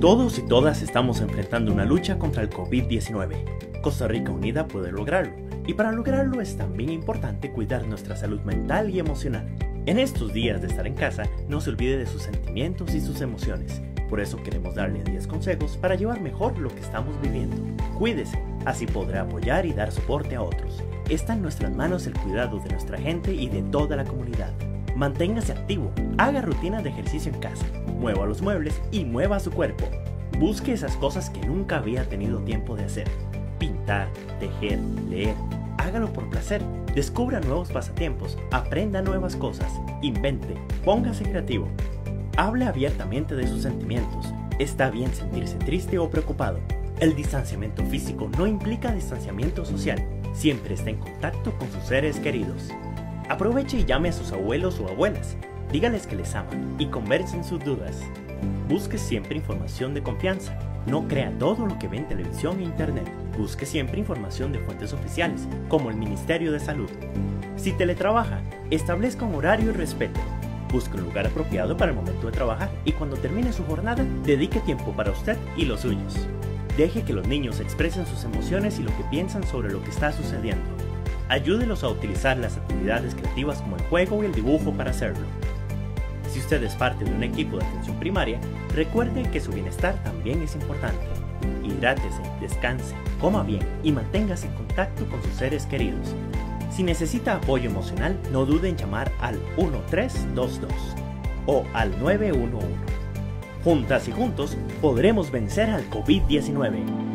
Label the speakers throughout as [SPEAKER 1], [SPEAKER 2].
[SPEAKER 1] Todos y todas estamos enfrentando una lucha contra el COVID-19. Costa Rica Unida puede lograrlo, y para lograrlo es también importante cuidar nuestra salud mental y emocional. En estos días de estar en casa, no se olvide de sus sentimientos y sus emociones. Por eso queremos darle 10 consejos para llevar mejor lo que estamos viviendo. Cuídese, así podrá apoyar y dar soporte a otros. Está en nuestras manos el cuidado de nuestra gente y de toda la comunidad. Manténgase activo, haga rutinas de ejercicio en casa, mueva los muebles y mueva su cuerpo. Busque esas cosas que nunca había tenido tiempo de hacer. Pintar, tejer, leer. Hágalo por placer. Descubra nuevos pasatiempos, aprenda nuevas cosas, invente, póngase creativo. Hable abiertamente de sus sentimientos. Está bien sentirse triste o preocupado. El distanciamiento físico no implica distanciamiento social. Siempre está en contacto con sus seres queridos. Aproveche y llame a sus abuelos o abuelas. Dígales que les aman y conversen sus dudas. Busque siempre información de confianza. No crea todo lo que ve en televisión e internet. Busque siempre información de fuentes oficiales, como el Ministerio de Salud. Si teletrabaja, establezca un horario y respeto. Busque un lugar apropiado para el momento de trabajar y cuando termine su jornada, dedique tiempo para usted y los suyos. Deje que los niños expresen sus emociones y lo que piensan sobre lo que está sucediendo. Ayúdelos a utilizar las actividades creativas como el juego y el dibujo para hacerlo. Si usted es parte de un equipo de atención primaria, recuerde que su bienestar también es importante. Hidrátese, descanse, coma bien y manténgase en contacto con sus seres queridos. Si necesita apoyo emocional, no dude en llamar al 1322 o al 911. Juntas y juntos podremos vencer al COVID-19.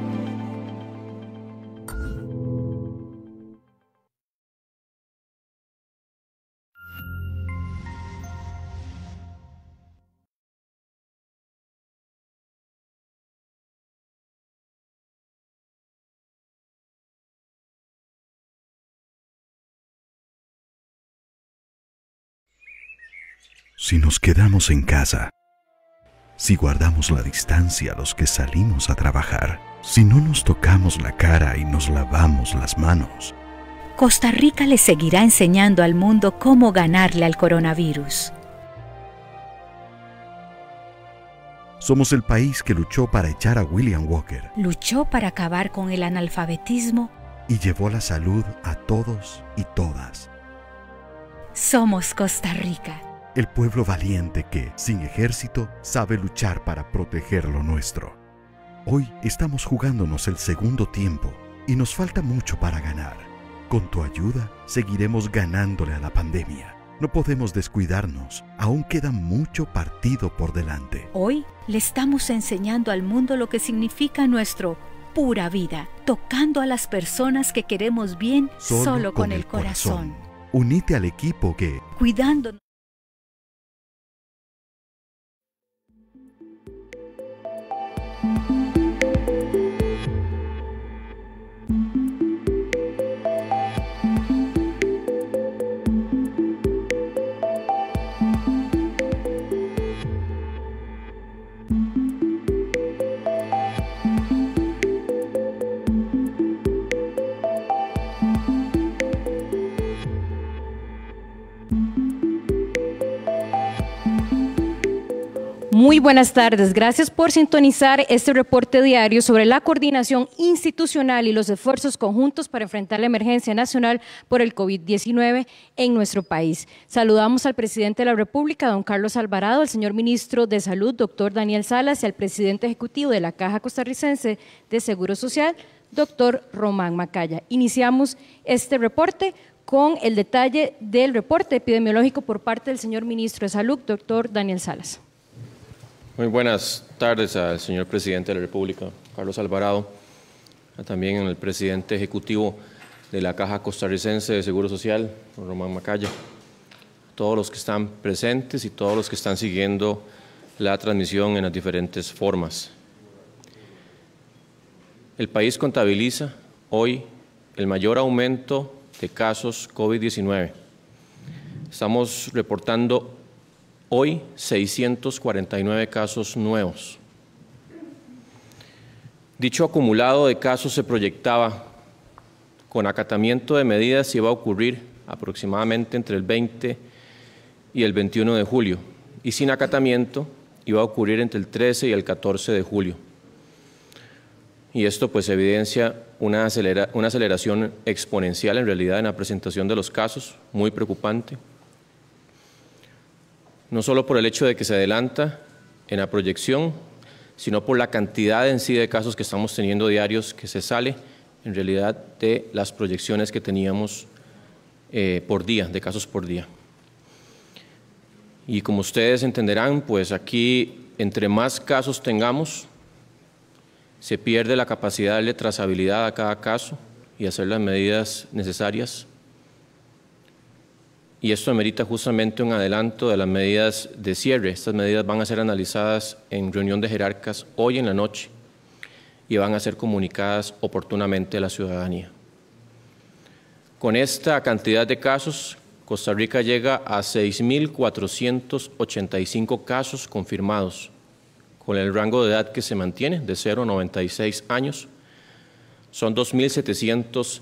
[SPEAKER 2] si nos
[SPEAKER 3] quedamos
[SPEAKER 4] en casa, si guardamos la distancia a los que salimos a trabajar, si no nos tocamos la cara y nos lavamos las manos.
[SPEAKER 5] Costa Rica le seguirá enseñando al mundo cómo ganarle al coronavirus.
[SPEAKER 4] Somos el país que luchó para echar a William Walker.
[SPEAKER 5] Luchó para acabar con el analfabetismo.
[SPEAKER 4] Y llevó la salud a todos y todas.
[SPEAKER 5] Somos Costa Rica
[SPEAKER 4] el pueblo valiente que, sin ejército, sabe luchar para proteger lo nuestro. Hoy estamos jugándonos el segundo tiempo y nos falta mucho para ganar. Con tu ayuda seguiremos ganándole a la pandemia. No podemos descuidarnos, aún queda mucho partido por delante.
[SPEAKER 5] Hoy le estamos enseñando al mundo lo que significa nuestro pura vida, tocando a las personas que queremos bien solo, con, el corazón.
[SPEAKER 2] corazón. Unite al equipo que,
[SPEAKER 5] cuidándonos, Muy buenas tardes. Gracias por sintonizar este reporte diario sobre la coordinación institucional y los esfuerzos conjuntos para enfrentar la emergencia nacional por el COVID-19 en nuestro país. Saludamos al presidente de la República, don Carlos Alvarado, al señor ministro de Salud, doctor Daniel Salas, y al presidente ejecutivo de la Caja Costarricense de Seguro Social, doctor Román Macaya. Iniciamos este reporte con el detalle del reporte epidemiológico por parte del señor ministro de Salud, doctor Daniel Salas.
[SPEAKER 6] Muy buenas tardes al señor presidente de la República, Carlos Alvarado, también al presidente ejecutivo de la Caja Costarricense de Seguro Social, Román Macaya, todos los que están presentes y todos los que están siguiendo la transmisión en las diferentes formas. El país contabiliza hoy el mayor aumento de casos COVID-19. Estamos reportando hoy 649 casos nuevos. Dicho acumulado de casos se proyectaba con acatamiento de medidas iba a ocurrir aproximadamente entre el 20 y el 21 de julio y sin acatamiento iba a ocurrir entre el 13 y el 14 de julio. Y esto pues evidencia una, una aceleración exponencial en realidad en la presentación de los casos, muy preocupante no solo por el hecho de que se adelanta en la proyección, sino por la cantidad en sí de casos que estamos teniendo diarios que se sale en realidad de las proyecciones que teníamos eh, por día, de casos por día. Y como ustedes entenderán, pues aquí entre más casos tengamos, se pierde la capacidad de trazabilidad a cada caso y hacer las medidas necesarias y esto amerita justamente un adelanto de las medidas de cierre. Estas medidas van a ser analizadas en reunión de jerarcas hoy en la noche y van a ser comunicadas oportunamente a la ciudadanía. Con esta cantidad de casos, Costa Rica llega a 6.485 casos confirmados, con el rango de edad que se mantiene de 0 a 96 años. Son 2.700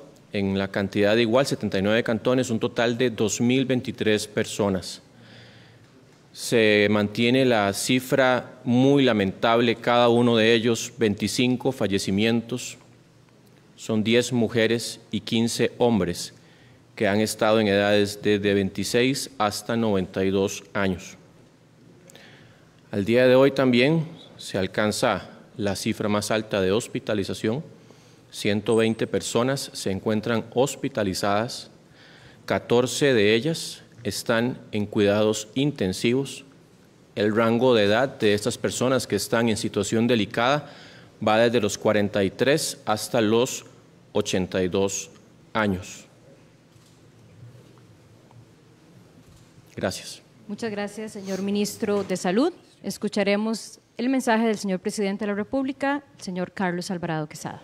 [SPEAKER 6] en la cantidad de igual, 79 cantones, un total de 2.023 personas. Se mantiene la cifra muy lamentable, cada uno de ellos 25 fallecimientos, son 10 mujeres y 15 hombres que han estado en edades desde 26 hasta 92 años. Al día de hoy también se alcanza la cifra más alta de hospitalización, 120 personas se encuentran hospitalizadas, 14 de ellas están en cuidados intensivos. El rango de edad de estas personas que están en situación delicada va desde los 43 hasta los 82 años. Gracias.
[SPEAKER 5] Muchas gracias, señor ministro de Salud. Escucharemos el mensaje del señor presidente de la República, el señor Carlos Alvarado Quesada.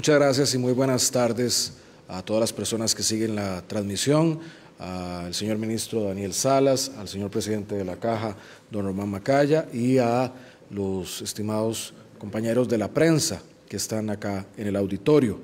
[SPEAKER 4] Muchas gracias y muy buenas tardes a todas las personas que siguen la transmisión, al señor ministro Daniel Salas, al señor presidente de la Caja, don Román Macaya, y a los estimados compañeros de la prensa que están acá en el auditorio.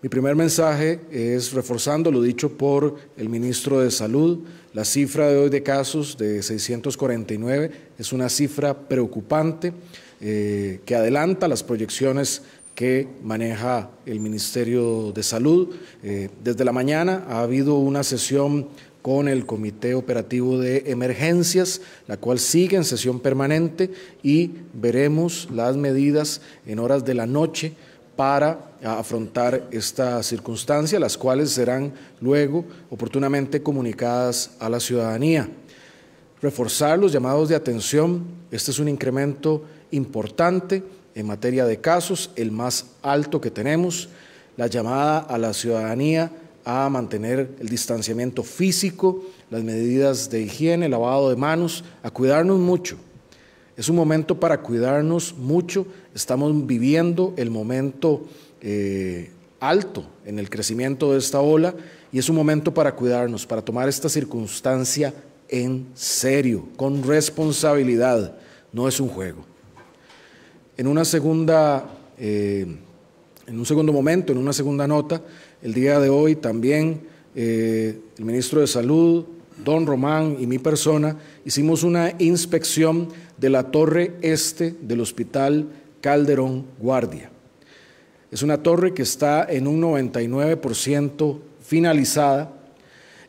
[SPEAKER 4] Mi primer mensaje es reforzando lo dicho por el ministro de Salud. La cifra de hoy de casos de 649 es una cifra preocupante eh, que adelanta las proyecciones que maneja el Ministerio de Salud. Eh, desde la mañana ha habido una sesión con el Comité Operativo de Emergencias, la cual sigue en sesión permanente y veremos las medidas en horas de la noche para afrontar esta circunstancia, las cuales serán luego oportunamente comunicadas a la ciudadanía. Reforzar los llamados de atención, este es un incremento importante en materia de casos, el más alto que tenemos, la llamada a la ciudadanía a mantener el distanciamiento físico, las medidas de higiene, lavado de manos, a cuidarnos mucho. Es un momento para cuidarnos mucho. Estamos viviendo el momento eh, alto en el crecimiento de esta ola y es un momento para cuidarnos, para tomar esta circunstancia en serio, con responsabilidad. No es un juego. En una eh, un segundo momento, en una segunda nota, el día de hoy también eh, el ministro de Salud, don Román y mi persona hicimos una inspección de la torre este del Hospital Calderón Guardia. Es una torre que está en un 99% finalizada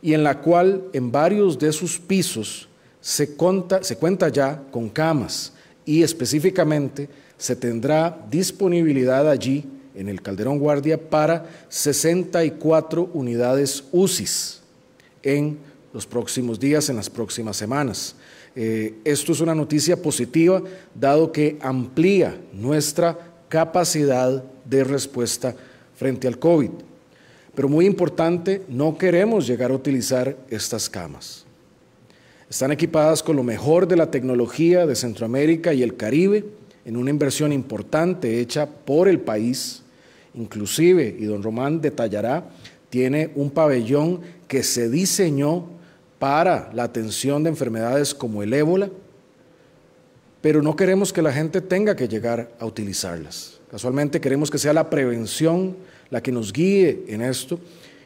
[SPEAKER 4] y en la cual en varios de sus pisos se cuenta ya con camas, y específicamente se tendrá disponibilidad allí en el Calderón Guardia para 64 unidades UCIs en los próximos días, en las próximas semanas. Eh, esto es una noticia positiva, dado que amplía nuestra capacidad de respuesta frente al COVID. Pero muy importante, no queremos llegar a utilizar estas camas. Están equipadas con lo mejor de la tecnología de Centroamérica y el Caribe en una inversión importante hecha por el país. Inclusive, y don Román detallará, tiene un pabellón que se diseñó para la atención de enfermedades como el ébola, pero no queremos que la gente tenga que llegar a utilizarlas. Casualmente queremos que sea la prevención la que nos guíe en esto.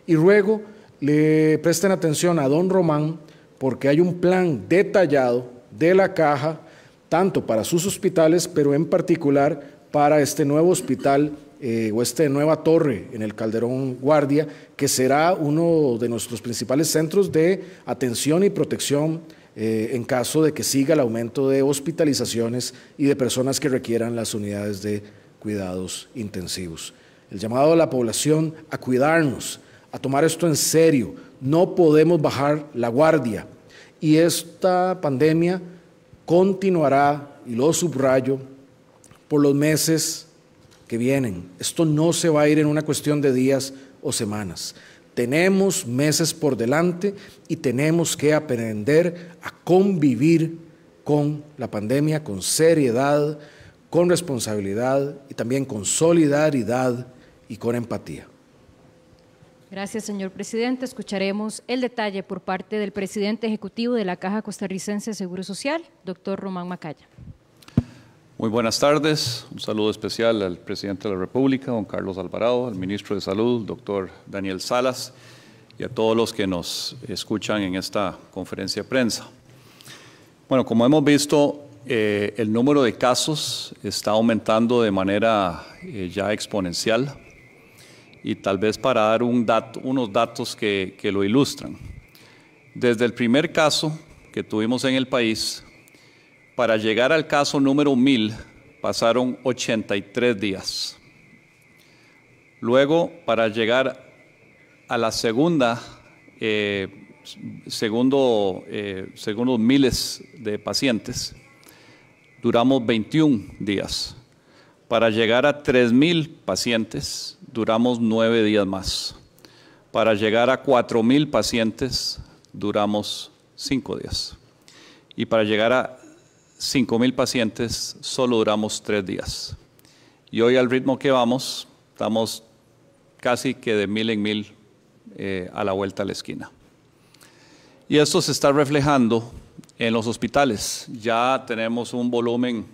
[SPEAKER 4] Y ruego le presten atención a don Román porque hay un plan detallado de la caja, tanto para sus hospitales, pero en particular para este nuevo hospital eh, o esta nueva torre en el Calderón Guardia, que será uno de nuestros principales centros de atención y protección eh, en caso de que siga el aumento de hospitalizaciones y de personas que requieran las unidades de cuidados intensivos. El llamado a la población a cuidarnos, a tomar esto en serio, no podemos bajar la guardia. Y esta pandemia continuará, y lo subrayo, por los meses que vienen. Esto no se va a ir en una cuestión de días o semanas. Tenemos meses por delante y tenemos que aprender a convivir con la pandemia con seriedad, con responsabilidad y también con solidaridad y con empatía.
[SPEAKER 5] Gracias, señor presidente. Escucharemos el detalle por parte del presidente ejecutivo de la Caja Costarricense de Seguro Social, doctor Román Macaya.
[SPEAKER 7] Muy buenas tardes. Un saludo especial al presidente de la República, don Carlos Alvarado, al ministro de Salud, doctor Daniel Salas, y a todos los que nos escuchan en esta conferencia de prensa. Bueno, como hemos visto, eh, el número de casos está aumentando de manera eh, ya exponencial y tal vez para dar unos datos que, lo ilustran. Desde el primer caso que tuvimos en el país, para llegar al caso número 1000 pasaron 83 días. Luego, para llegar a la segunda, eh, segundo, eh, miles de pacientes, duramos 21 días. Para llegar a 3.000 pacientes, duramos nueve días más. Para llegar a 4.000 pacientes duramos cinco días. Y para llegar a cinco mil pacientes solo duramos tres días. Y hoy al ritmo que vamos, estamos casi que de mil en mil eh, a la vuelta a la esquina. Y esto se está reflejando en los hospitales. Ya tenemos un volumen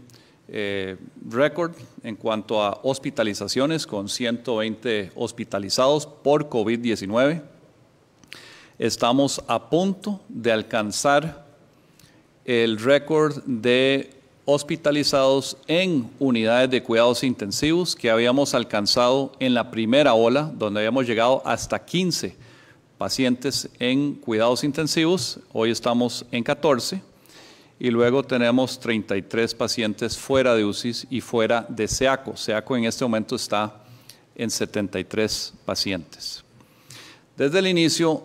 [SPEAKER 7] eh, récord en cuanto a hospitalizaciones, con 120 hospitalizados por COVID-19. Estamos a punto de alcanzar el récord de hospitalizados en unidades de cuidados intensivos que habíamos alcanzado en la primera ola, donde habíamos llegado hasta 15 pacientes en cuidados intensivos. Hoy estamos en 14 y luego tenemos 33 pacientes fuera de UCIS y fuera de SEACO. SEACO en este momento está en 73 pacientes. Desde el inicio,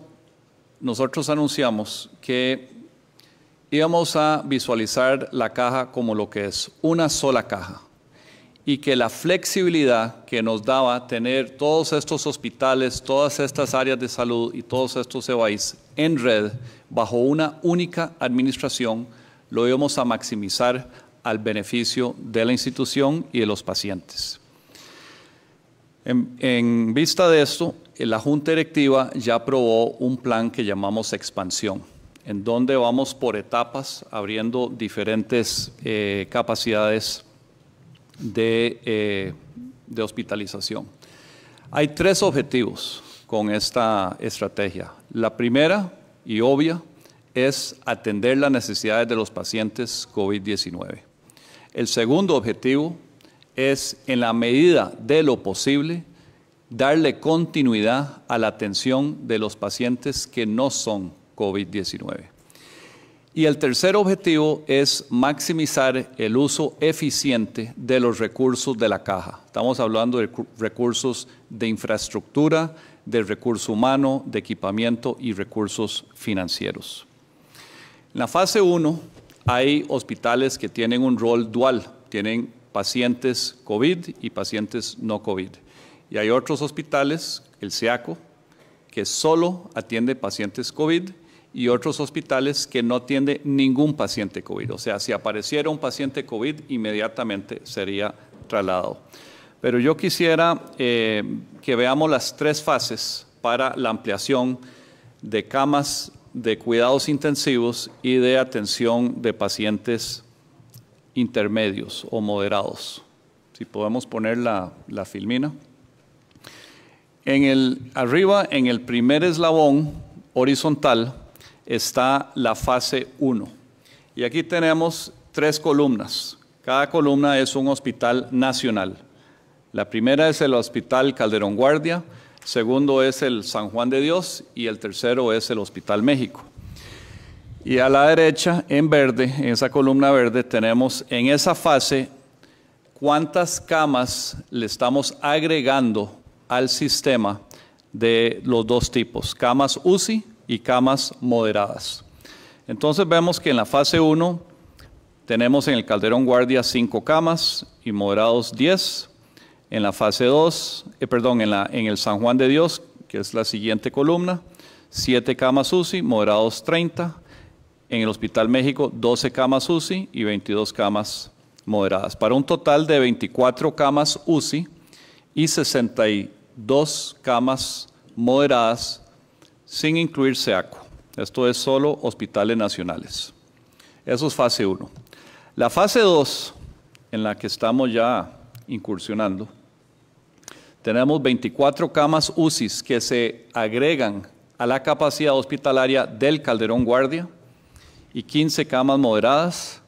[SPEAKER 7] nosotros anunciamos que íbamos a visualizar la caja como lo que es, una sola caja, y que la flexibilidad que nos daba tener todos estos hospitales, todas estas áreas de salud y todos estos EBAIS en red bajo una única administración, lo íbamos a maximizar al beneficio de la institución y de los pacientes. En, vista de esto, eh, la Junta Directiva ya aprobó un plan que llamamos expansión, en donde vamos por etapas abriendo diferentes eh, capacidades eh, de hospitalización. Hay tres objetivos con esta estrategia. La primera y obvia es atender las necesidades de los pacientes COVID-19. El segundo objetivo es, en la medida de lo posible, darle continuidad a la atención de los pacientes que no son COVID-19. Y el tercer objetivo es maximizar el uso eficiente de los recursos de la caja. Estamos hablando de recursos de infraestructura, de recurso humano, de equipamiento y recursos financieros. En la fase 1 hay hospitales que tienen un rol dual, tienen pacientes COVID y pacientes no COVID. Y hay otros hospitales, el SEACO, que solo atiende pacientes COVID y otros hospitales que no atiende ningún paciente COVID. O sea, si apareciera un paciente COVID, inmediatamente sería trasladado. Pero yo quisiera eh, que veamos las tres fases para la ampliación de camas de cuidados intensivos y de atención de pacientes intermedios o moderados. Si podemos poner la, filmina. En el, arriba, en el primer eslabón horizontal, está la fase 1. Y aquí tenemos tres columnas. Cada columna es un hospital nacional. La primera es el Hospital Calderón Guardia, segundo es el San Juan de Dios y el tercero es el Hospital México. Y a la derecha, en verde, en esa columna verde, tenemos en esa fase cuántas camas le estamos agregando al sistema de los dos tipos, camas UCI y camas moderadas. Entonces vemos que en la fase 1 tenemos en el Calderón Guardia 5 camas y moderados 10, en la fase 2, eh, perdón, en, en el San Juan de Dios, que es la siguiente columna, 7 camas UCI, moderados 30. En el Hospital México, 12 camas UCI y 22 camas moderadas, para un total de 24 camas UCI y 62 camas moderadas, sin incluir SEACO. Esto es solo hospitales nacionales. Eso es fase 1. La fase 2, en la que estamos ya incursionando, tenemos 24 camas UCI que se agregan a la capacidad hospitalaria del Calderón Guardia y 15 camas moderadas.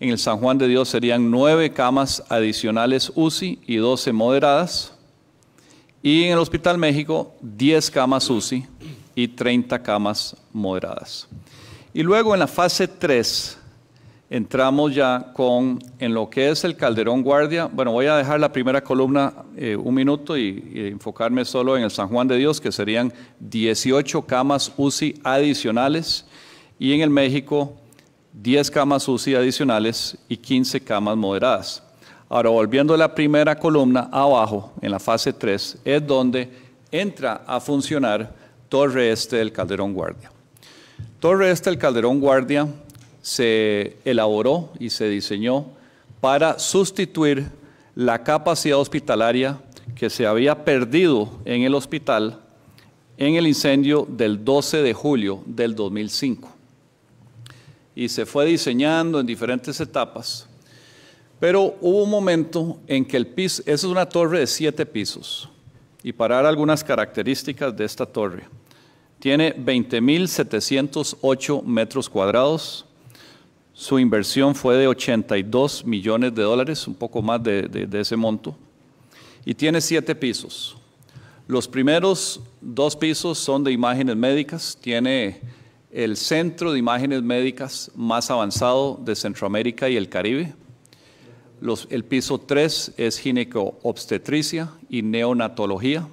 [SPEAKER 7] En el San Juan de Dios serían 9 camas adicionales UCI y 12 moderadas. Y en el Hospital México, 10 camas UCI y 30 camas moderadas. Y luego en la fase 3 entramos ya con en lo que es el Calderón Guardia. Bueno, voy a dejar la primera columna eh, un minuto y, y, enfocarme solo en el San Juan de Dios, que serían 18 camas UCI adicionales, y en el México 10 camas UCI adicionales y 15 camas moderadas. Ahora, volviendo a la primera columna abajo, en la fase 3, es donde entra a funcionar Torre Este del Calderón Guardia. Torre Este del Calderón Guardia se elaboró y se diseñó para sustituir la capacidad hospitalaria que se había perdido en el hospital en el incendio del 12 de julio del 2005. Y se fue diseñando en diferentes etapas. Pero hubo un momento en que el piso, esa es una torre de siete pisos, y para dar algunas características de esta torre, tiene 20.708 metros cuadrados, su inversión fue de 82 millones de dólares, un poco más de, ese monto, y tiene siete pisos. Los primeros dos pisos son de imágenes médicas, tiene el centro de imágenes médicas más avanzado de Centroamérica y el Caribe. el piso tres es gineco-obstetricia y neonatología.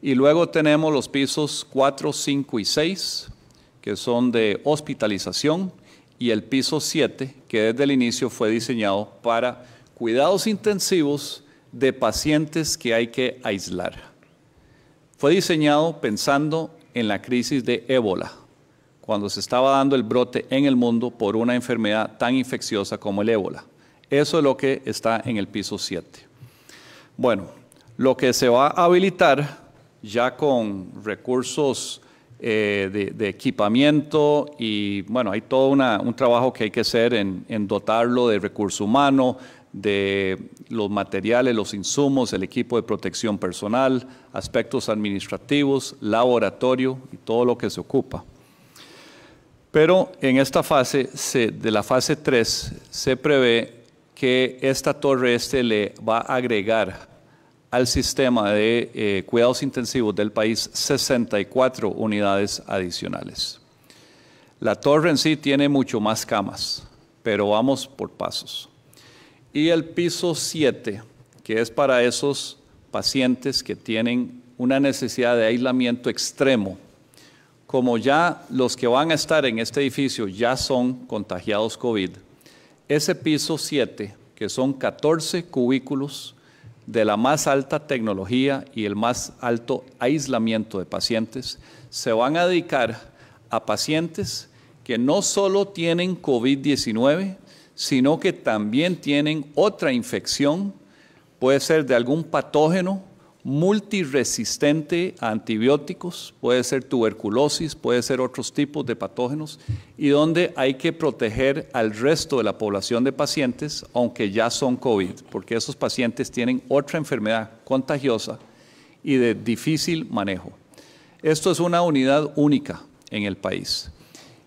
[SPEAKER 7] Y luego tenemos los pisos cuatro, cinco y seis, que son de hospitalización, y el piso 7, que desde el inicio fue diseñado para cuidados intensivos de pacientes que hay que aislar. Fue diseñado pensando en la crisis de ébola, cuando se estaba dando el brote en el mundo por una enfermedad tan infecciosa como el ébola. Eso es lo que está en el piso 7. Bueno, lo que se va a habilitar ya con recursos eh, de, equipamiento y bueno, hay todo un trabajo que hay que hacer en, dotarlo de recursos humanos, de los materiales, los insumos, el equipo de protección personal, aspectos administrativos, laboratorio y todo lo que se ocupa. Pero en esta fase, de la fase 3, se prevé que esta torre este le va a agregar al sistema de eh, cuidados intensivos del país 64 unidades adicionales. La torre en sí tiene mucho más camas, pero vamos por pasos. Y el piso 7, que es para esos pacientes que tienen una necesidad de aislamiento extremo. Como ya los que van a estar en este edificio ya son contagiados COVID, ese piso 7, que son 14 cubículos, de la más alta tecnología y el más alto aislamiento de pacientes, se van a dedicar a pacientes que no solo tienen COVID-19, sino que también tienen otra infección, puede ser de algún patógeno multiresistente a antibióticos, puede ser tuberculosis, puede ser otros tipos de patógenos, y donde hay que proteger al resto de la población de pacientes, aunque ya son COVID, porque esos pacientes tienen otra enfermedad contagiosa y de difícil manejo. Esto es una unidad única en el país.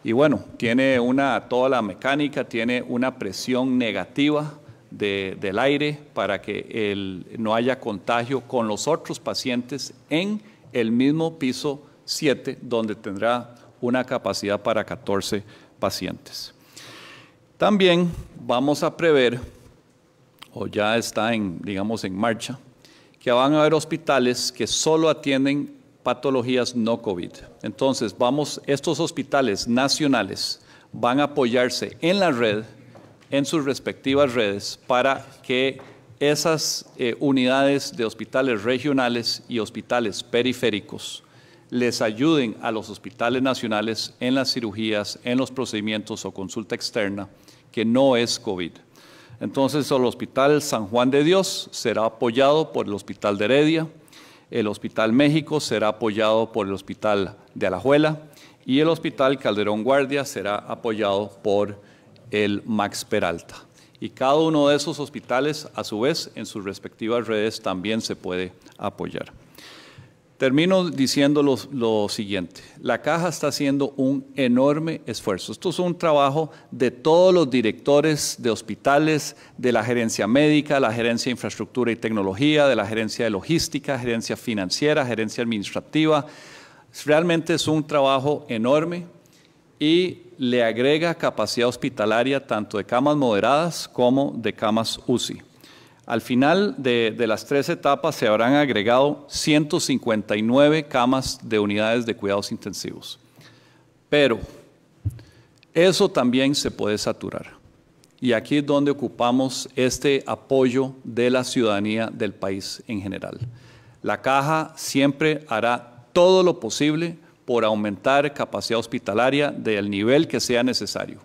[SPEAKER 7] Y bueno, tiene una, toda la mecánica, tiene una presión negativa del aire para que no haya contagio con los otros pacientes en el mismo piso 7, donde tendrá una capacidad para 14 pacientes. También vamos a prever, o ya está en, digamos, en marcha, que van a haber hospitales que solo atienden patologías no COVID. Entonces, vamos, estos hospitales nacionales van a apoyarse en la red en sus respectivas redes para que esas eh, unidades de hospitales regionales y hospitales periféricos les ayuden a los hospitales nacionales en las cirugías, en los procedimientos o consulta externa, que no es COVID. Entonces, el Hospital San Juan de Dios será apoyado por el Hospital de Heredia, el Hospital México será apoyado por el Hospital de Alajuela y el Hospital Calderón Guardia será apoyado por el Max Peralta. Y cada uno de esos hospitales, a su vez, en sus respectivas redes también se puede apoyar. Termino diciendo lo, siguiente, la caja está haciendo un enorme esfuerzo. Esto es un trabajo de todos los directores de hospitales, de la gerencia médica, la gerencia de infraestructura y tecnología, de la gerencia de logística, gerencia financiera, gerencia administrativa. Realmente es un trabajo enorme y le agrega capacidad hospitalaria tanto de camas moderadas como de camas UCI. Al final de, de, las tres etapas se habrán agregado 159 camas de unidades de cuidados intensivos. Pero eso también se puede saturar. Y aquí es donde ocupamos este apoyo de la ciudadanía del país en general. La caja siempre hará todo lo posible por aumentar capacidad hospitalaria del nivel que sea necesario.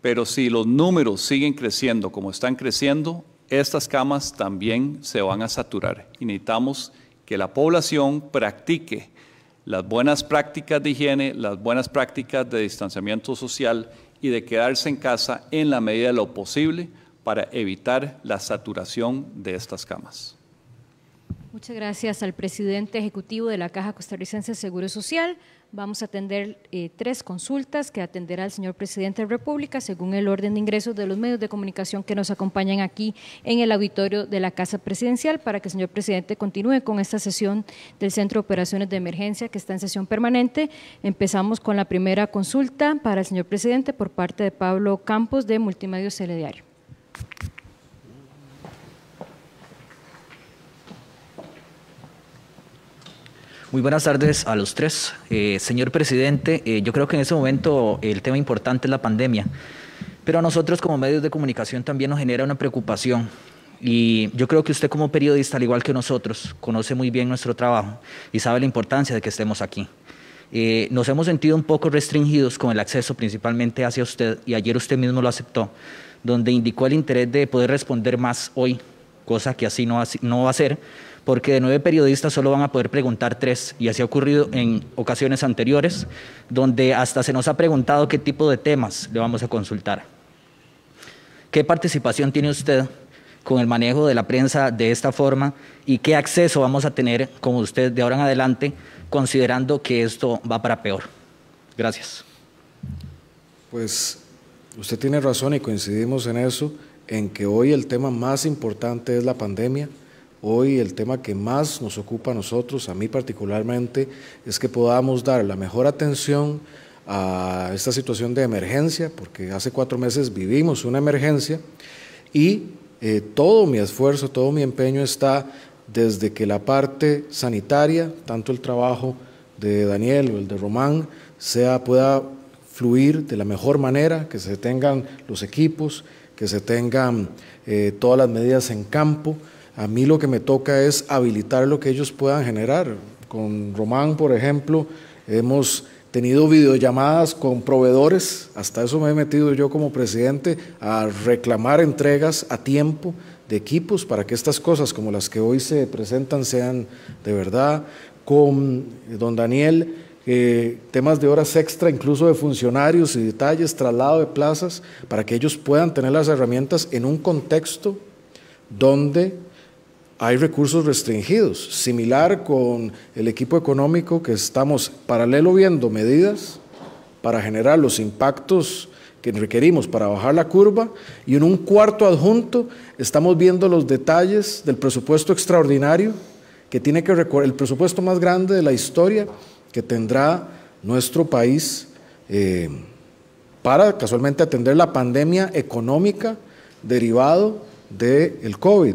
[SPEAKER 7] Pero si los números siguen creciendo como están creciendo, estas camas también se van a saturar. necesitamos que la población practique las buenas prácticas de higiene, las buenas prácticas de distanciamiento social y de quedarse en casa en la medida de lo posible para evitar la saturación de estas camas.
[SPEAKER 5] Muchas gracias al presidente ejecutivo de la Caja Costarricense de Seguro Social. Vamos a atender eh, tres consultas que atenderá el señor presidente de la República según el orden de ingresos de los medios de comunicación que nos acompañan aquí en el auditorio de la Casa Presidencial para que el señor presidente continúe con esta sesión del Centro de Operaciones de Emergencia que está en sesión permanente. Empezamos con la primera consulta para el señor presidente por parte de Pablo Campos de Multimedios Telediario.
[SPEAKER 3] Muy buenas tardes a los tres. Eh, señor presidente, eh, yo creo que en este momento el tema importante es la pandemia, pero a nosotros como medios de comunicación también nos genera una preocupación y yo creo que usted como periodista, al igual que nosotros, conoce muy bien nuestro trabajo y sabe la importancia de que estemos aquí. Eh, nos hemos sentido un poco restringidos con el acceso principalmente hacia usted y ayer usted mismo lo aceptó, donde indicó el interés de poder responder más hoy, cosa que así, no va a ser porque de nueve periodistas solo van a poder preguntar tres, y así ha ocurrido en ocasiones anteriores, donde hasta se nos ha preguntado qué tipo de temas le vamos a consultar. ¿Qué participación tiene usted con el manejo de la prensa de esta forma y qué acceso vamos a tener, como usted, de ahora en adelante, considerando que esto va para peor? Gracias.
[SPEAKER 4] Pues usted tiene razón y coincidimos en eso, en que hoy el tema más importante es la pandemia Hoy el tema que más nos ocupa a nosotros, a mí particularmente, es que podamos dar la mejor atención a esta situación de emergencia, porque hace cuatro meses vivimos una emergencia y eh, todo mi esfuerzo, todo mi empeño está desde que la parte sanitaria, tanto el trabajo de Daniel o el de Román, sea, pueda fluir de la mejor manera, que se tengan los equipos, que se tengan eh, todas las medidas en campo. A mí lo que me toca es habilitar lo que ellos puedan generar. Con Román, por ejemplo, hemos tenido videollamadas con proveedores, hasta eso me he metido yo como presidente a reclamar entregas a tiempo de equipos para que estas cosas como las que hoy se presentan sean de verdad. Con eh, don Daniel, eh, temas de horas extra, incluso de funcionarios y detalles, traslado de plazas, para que ellos puedan tener las herramientas en un contexto donde hay recursos restringidos. Similar con el equipo económico que estamos paralelo viendo medidas para generar los impactos que requerimos para bajar la curva y en un cuarto adjunto estamos viendo los detalles del presupuesto extraordinario que tiene que recorrer, el presupuesto más grande de la historia que tendrá nuestro país eh, para casualmente atender la pandemia económica derivado del COVID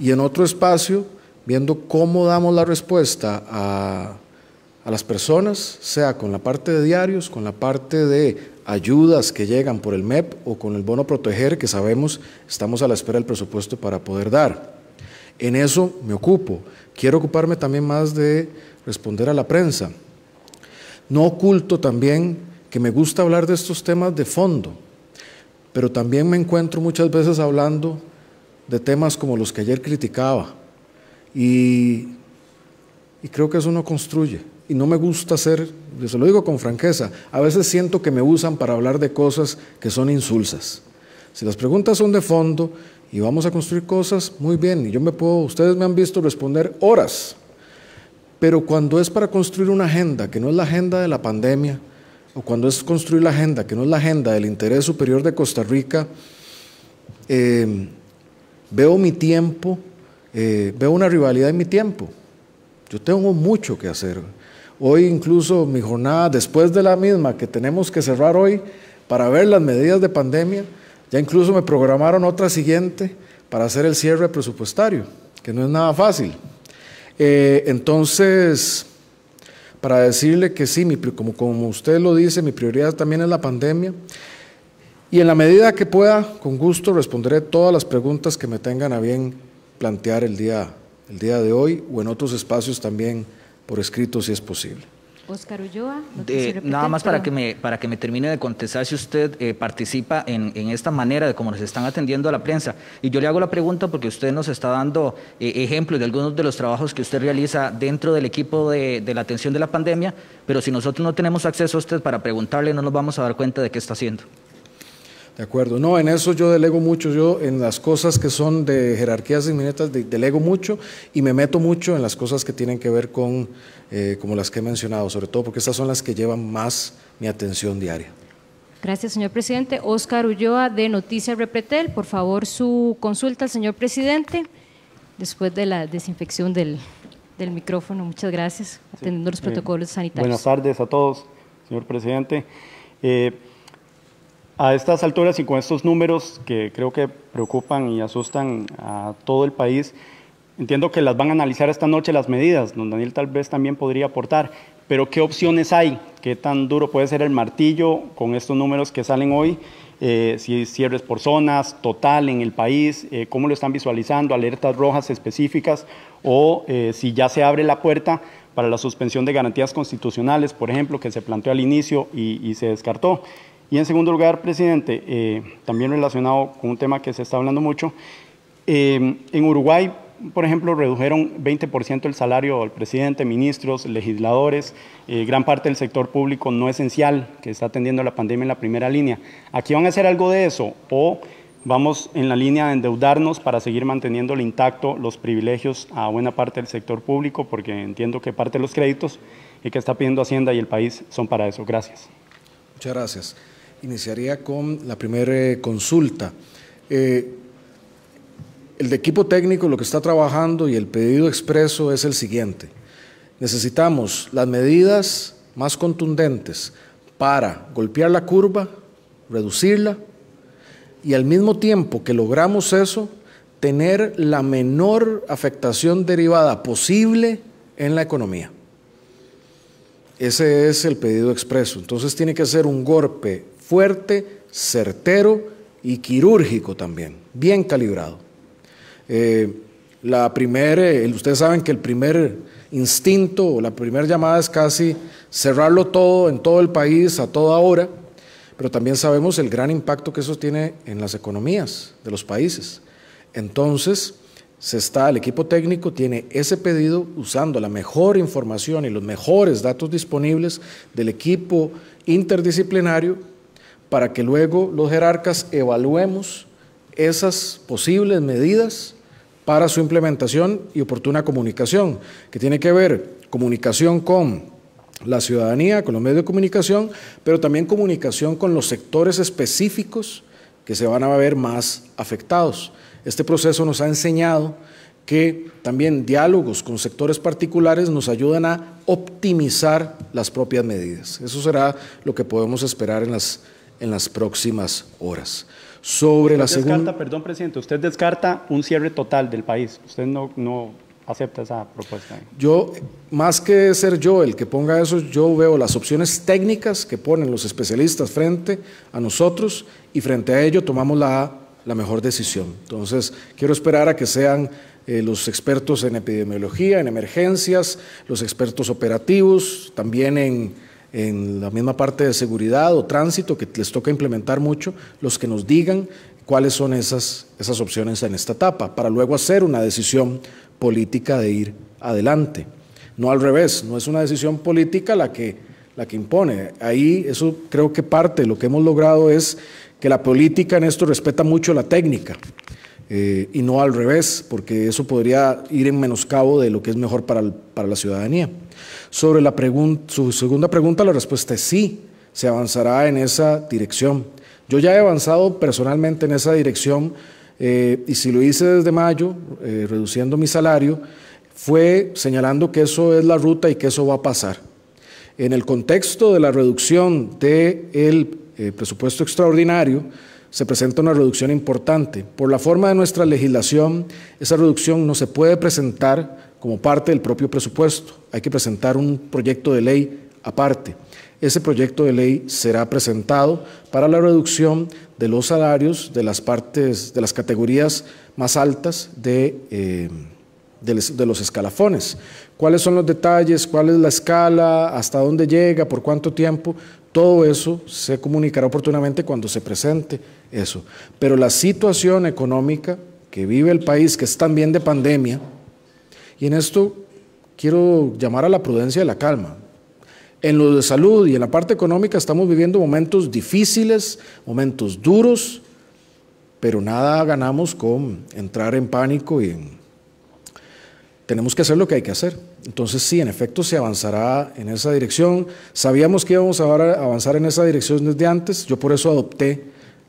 [SPEAKER 4] y en otro espacio viendo cómo damos la respuesta a, las personas, sea con la parte de diarios, con la parte de ayudas que llegan por el MEP o con el bono proteger que sabemos estamos a la espera del presupuesto para poder dar. En eso me ocupo. Quiero ocuparme también más de responder a la prensa. No oculto también que me gusta hablar de estos temas de fondo, pero también me encuentro muchas veces hablando de temas como los que ayer criticaba. Y, creo que eso no construye. Y no me gusta hacer, se lo digo con franqueza, a veces siento que me usan para hablar de cosas que son insulsas. Si las preguntas son de fondo y vamos a construir cosas, muy bien. Y yo me puedo, ustedes me han visto responder horas. Pero cuando es para construir una agenda que no es la agenda de la pandemia, o cuando es construir la agenda que no es la agenda del interés superior de Costa Rica, eh, veo mi tiempo, eh, veo una rivalidad en mi tiempo. Yo tengo mucho que hacer. Hoy incluso mi jornada, después de la misma que tenemos que cerrar hoy para ver las medidas de pandemia, ya incluso me programaron otra siguiente para hacer el cierre presupuestario, que no es nada fácil. Eh, entonces, para decirle que sí, como, como usted lo dice, mi prioridad también es la pandemia. Y en la medida que pueda, con gusto responderé todas las preguntas que me tengan a bien plantear el día, el día de hoy o en otros espacios también por escrito si es posible. Oscar Ulloa. nada más para que,
[SPEAKER 3] me, para que me termine de contestar si usted eh, participa en, esta manera de cómo nos están atendiendo a la prensa. Y yo le hago la pregunta porque usted nos está dando eh, ejemplos de algunos de los trabajos que usted realiza dentro del equipo de, la atención de la pandemia, pero si nosotros no tenemos acceso a usted para preguntarle, no nos vamos a dar cuenta de qué está haciendo.
[SPEAKER 4] De acuerdo, no, en eso yo delego mucho, yo en las cosas que son de jerarquías diminutas delego mucho y me meto mucho en las cosas que tienen que ver con, eh, como las que he mencionado, sobre todo porque estas son las que llevan más mi atención diaria.
[SPEAKER 5] Gracias, señor presidente. Oscar Ulloa de Noticias Repretel, por favor su consulta señor presidente después de la desinfección del, micrófono. Muchas gracias, atendiendo los protocolos sanitarios. Buenas
[SPEAKER 8] tardes a todos, señor presidente. Eh, a estas alturas y con estos números que creo que preocupan y asustan a todo el país, entiendo que las van a analizar esta noche las medidas, don Daniel tal vez también podría aportar, pero ¿qué opciones hay? ¿Qué tan duro puede ser el martillo con estos números que salen hoy? Eh, si cierres por zonas, total en el país, eh, cómo lo están visualizando, alertas rojas específicas, o eh, si ya se abre la puerta para la suspensión de garantías constitucionales, por ejemplo, que se planteó al inicio y se descartó. Y en segundo lugar, presidente, eh, también relacionado con un tema que se está hablando mucho, eh, en Uruguay, por ejemplo, redujeron 20% el salario al presidente, ministros, legisladores, eh, gran parte del sector público no esencial que está atendiendo la pandemia en la primera línea. ¿Aquí van a hacer algo de eso? ¿O vamos en la línea de endeudarnos para seguir manteniendo intacto los privilegios a buena parte del sector público, porque entiendo que parte de los créditos que está pidiendo Hacienda y el país son para eso. Gracias.
[SPEAKER 4] Muchas gracias. Iniciaría con la primera eh, consulta. Eh, el de equipo técnico lo que está trabajando y el pedido expreso es el siguiente. Necesitamos las medidas más contundentes para golpear la curva, reducirla y al mismo tiempo que logramos eso, tener la menor afectación derivada posible en la economía. Ese es el pedido expreso. Entonces tiene que ser un golpe fuerte, certero y quirúrgico también, bien calibrado. Eh, la eh, ustedes saben que el primer instinto o la primera llamada es casi cerrarlo todo en todo el país a toda hora, pero también sabemos el gran impacto que eso tiene en las economías de los países. Entonces, se está, el equipo técnico tiene ese pedido usando la mejor información y los mejores datos disponibles del equipo interdisciplinario para que luego los jerarcas evaluemos esas posibles medidas para su implementación y oportuna comunicación, que tiene que ver comunicación con la ciudadanía, con los medios de comunicación, pero también comunicación con los sectores específicos que se van a ver más afectados. Este proceso nos ha enseñado que también diálogos con sectores particulares nos ayudan a optimizar las propias medidas. Eso será lo que podemos esperar en las en las próximas horas. Sobre usted la descarta,
[SPEAKER 8] Perdón, presidente, usted descarta un cierre total del país. Usted no, no acepta esa propuesta.
[SPEAKER 4] Yo, más que ser yo el que ponga eso, yo veo las opciones técnicas que ponen los especialistas frente a nosotros y frente a ello tomamos la, la mejor decisión. Entonces, quiero esperar a que sean eh, los expertos en epidemiología, en emergencias, los expertos operativos, también en en la misma parte de seguridad o tránsito, que les toca implementar mucho, los que nos digan cuáles son esas, opciones en esta etapa, para luego hacer una decisión política de ir adelante. No al revés, no es una decisión política la que, la que impone. Ahí eso creo que parte de lo que hemos logrado es que la política en esto respeta mucho la técnica. Eh, y no al revés, porque eso podría ir en menoscabo de lo que es mejor para la ciudadanía. Sobre la su segunda pregunta, la respuesta es sí, se avanzará en esa dirección. Yo ya he avanzado personalmente en esa dirección eh, y si lo hice desde mayo, eh, reduciendo mi salario, fue señalando que eso es la ruta y que eso va a pasar. En el contexto de la reducción del de eh, presupuesto extraordinario, se presenta una reducción importante. Por la forma de nuestra legislación, esa reducción no se puede presentar como parte del propio presupuesto. Hay que presentar un proyecto de ley aparte. Ese proyecto de ley será presentado para la reducción de los salarios de las partes, de las categorías más altas de, eh, de los escalafones. ¿Cuáles son los detalles? ¿Cuál es la escala? ¿Hasta dónde llega? ¿Por cuánto tiempo? Todo eso se comunicará oportunamente cuando se presente eso. Pero la situación económica que vive el país, que es también de pandemia, y en esto quiero llamar a la prudencia y a la calma. En lo de salud y en la parte económica estamos viviendo momentos difíciles, momentos duros, pero nada ganamos con entrar en pánico y tenemos que hacer lo que hay que hacer. Entonces sí, en efecto se avanzará en esa dirección. Sabíamos que íbamos a avanzar en esa dirección desde antes, yo por eso adopté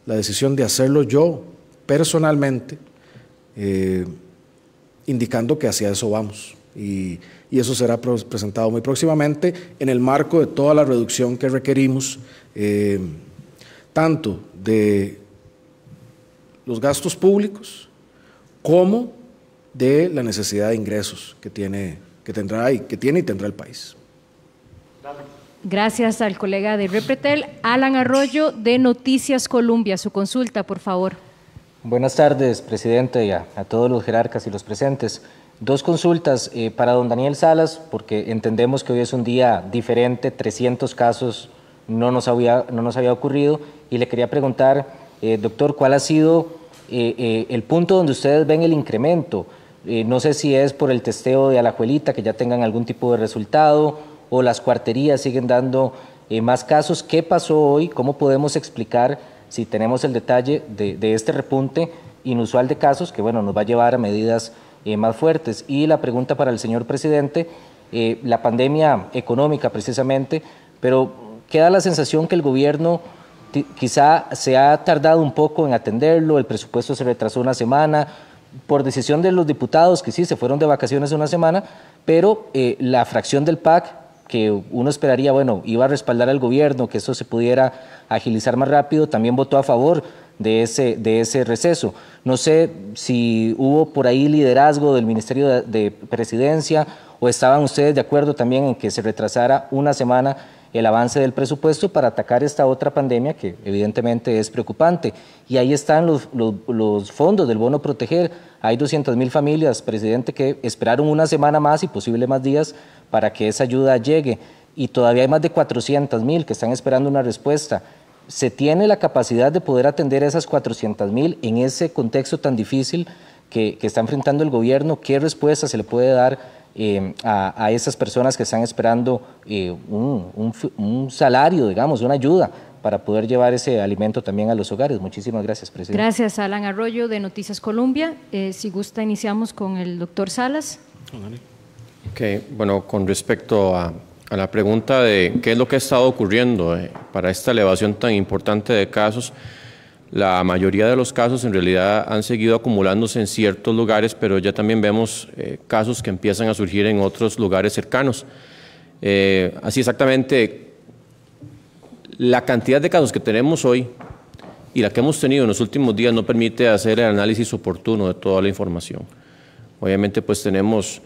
[SPEAKER 4] la decisión de hacerlo yo personalmente. Eh, indicando que hacia eso vamos. Y, eso será presentado muy próximamente en el marco de toda la reducción que requerimos, eh, tanto de los gastos públicos como de la necesidad de ingresos que tiene, que tendrá y que tiene y tendrá el país.
[SPEAKER 5] Gracias al colega de Repetel, Alan Arroyo de Noticias Colombia. Su consulta, por
[SPEAKER 9] favor. Buenas tardes, presidente, y a, todos los jerarcas y los presentes. Dos consultas eh, para don Daniel Salas, porque entendemos que hoy es un día diferente, 300 casos no nos había, no nos había ocurrido, y le quería preguntar, eh, doctor, ¿cuál ha sido eh, el punto donde ustedes ven el incremento? no sé si es por el testeo de Alajuelita, que ya tengan algún tipo de resultado, o las cuarterías siguen dando más casos. ¿Qué pasó hoy? ¿Cómo podemos explicar? si tenemos el detalle de, este repunte inusual de casos que bueno, nos va a llevar a medidas eh, más fuertes. Y la pregunta para el señor presidente, eh, la pandemia económica precisamente, pero queda la sensación que el gobierno quizá se ha tardado un poco en atenderlo, el presupuesto se retrasó una semana, por decisión de los diputados que sí, se fueron de vacaciones una semana, pero eh, la fracción del PAC que uno esperaría, bueno, iba a respaldar al gobierno, que eso se pudiera agilizar más rápido, también votó a favor de ese, de ese receso. No sé si hubo por ahí liderazgo del Ministerio de, de Presidencia o estaban ustedes de acuerdo también en que se retrasara una semana el avance del presupuesto para atacar esta otra pandemia que evidentemente es preocupante. Y ahí están los, fondos del bono proteger. Hay 200 mil familias, presidente, que esperaron una semana más y posible más días para que esa ayuda llegue. Y todavía hay más de 400 mil que están esperando una respuesta. ¿Se tiene la capacidad de poder atender a esas 400 mil en ese contexto tan difícil que, que está enfrentando el gobierno? ¿Qué respuesta se le puede dar? Eh, a, a, esas personas que están esperando eh, un, un, salario, digamos, una ayuda para poder llevar ese alimento también a los hogares. Muchísimas gracias, presidente.
[SPEAKER 5] Gracias, Alan Arroyo, de Noticias Colombia. Eh, si gusta, iniciamos con el doctor Salas.
[SPEAKER 6] Bueno, con respecto a, a, la pregunta de qué es lo que ha estado ocurriendo para esta elevación tan importante de casos, la mayoría de los casos en realidad han seguido acumulándose en ciertos lugares, pero ya también vemos eh, casos que empiezan a surgir en otros lugares cercanos. Eh, así exactamente, la cantidad de casos que tenemos hoy y la que hemos tenido en los últimos días no permite hacer el análisis oportuno de toda la información. Obviamente pues tenemos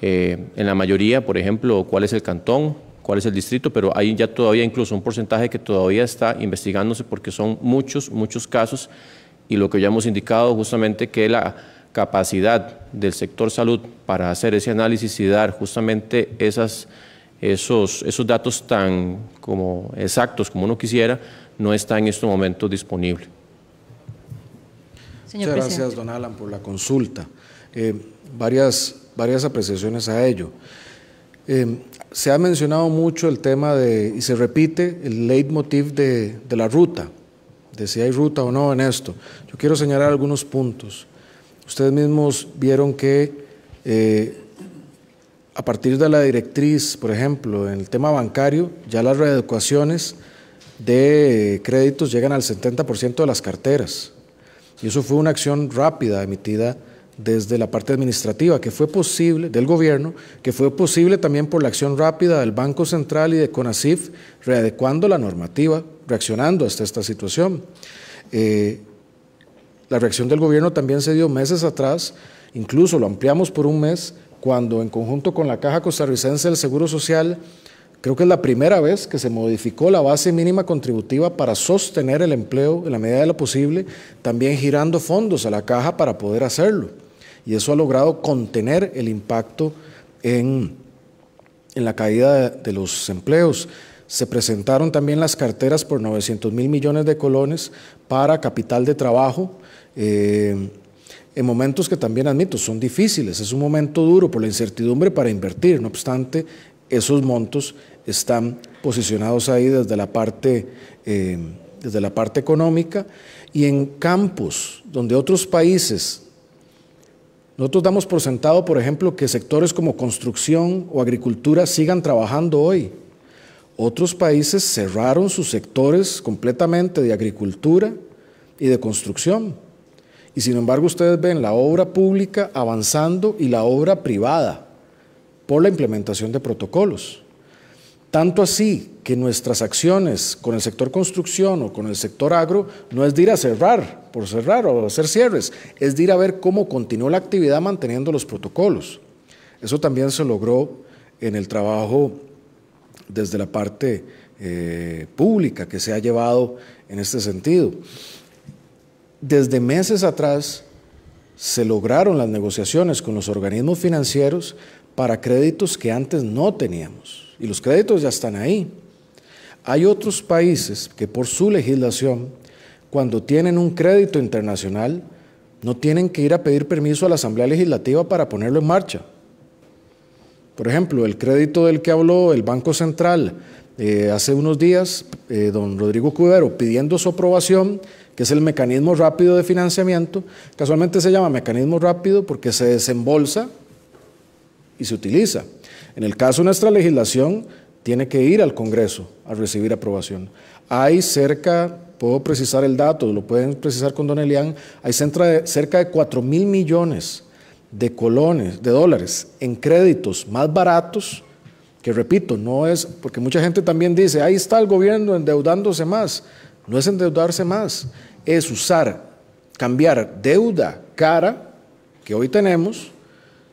[SPEAKER 6] eh, en la mayoría, por ejemplo, cuál es el cantón, cuál es el distrito, pero hay ya todavía incluso un porcentaje que todavía está investigándose porque son muchos, muchos casos y lo que ya hemos indicado justamente que la capacidad del sector salud para hacer ese análisis y dar justamente esas, esos, esos datos tan como exactos como uno quisiera, no está en estos momento disponible.
[SPEAKER 4] Señor Muchas gracias, don Alan, por la consulta. Eh, varias, varias apreciaciones a ello. Eh, se ha mencionado mucho el tema de, y se repite el leitmotiv de, de la ruta, de si hay ruta o no en esto. Yo quiero señalar algunos puntos. Ustedes mismos vieron que eh, a partir de la directriz, por ejemplo, en el tema bancario, ya las reeducaciones de créditos llegan al 70% de las carteras. Y eso fue una acción rápida emitida desde la parte administrativa, que fue posible, del gobierno, que fue posible también por la acción rápida del Banco Central y de Conasif readecuando la normativa, reaccionando hasta esta situación. Eh, la reacción del gobierno también se dio meses atrás, incluso lo ampliamos por un mes, cuando en conjunto con la Caja Costarricense del Seguro Social, creo que es la primera vez que se modificó la base mínima contributiva para sostener el empleo en la medida de lo posible, también girando fondos a la caja para poder hacerlo y eso ha logrado contener el impacto en, la caída de, los empleos. Se presentaron también las carteras por 900 mil millones de colones para capital de trabajo. Eh, en momentos que también admito son difíciles, es un momento duro por la incertidumbre para invertir, no obstante, esos montos están posicionados ahí desde la parte, eh, desde la parte económica y en campos donde otros países nosotros damos por sentado, por ejemplo, que sectores como construcción o agricultura sigan trabajando hoy. Otros países cerraron sus sectores completamente de agricultura y de construcción. Y sin embargo ustedes ven la obra pública avanzando y la obra privada por la implementación de protocolos. Tanto así que nuestras acciones con el sector construcción o con el sector agro no es de ir a cerrar por cerrar o hacer cierres, es de ir a ver cómo continuó la actividad manteniendo los protocolos. Eso también se logró en el trabajo desde la parte eh, pública que se ha llevado en este sentido. Desde meses atrás se lograron las negociaciones con los organismos financieros para créditos que antes no teníamos y los créditos ya están ahí. Hay otros países que por su legislación, cuando tienen un crédito internacional, no tienen que ir a pedir permiso a la Asamblea Legislativa para ponerlo en marcha. Por ejemplo, el crédito del que habló el Banco Central eh, hace unos días, eh, don Rodrigo Cubero, pidiendo su aprobación, que es el mecanismo rápido de financiamiento, casualmente se llama mecanismo rápido porque se desembolsa y se utiliza. En el caso de nuestra legislación, tiene que ir al Congreso a recibir aprobación. Hay cerca, puedo precisar el dato, lo pueden precisar con Don Elian, hay cerca de 4 mil millones de colones, de dólares en créditos más baratos, que repito, no es, porque mucha gente también dice, ahí está el gobierno endeudándose más. No es endeudarse más, es usar, cambiar deuda cara que hoy tenemos,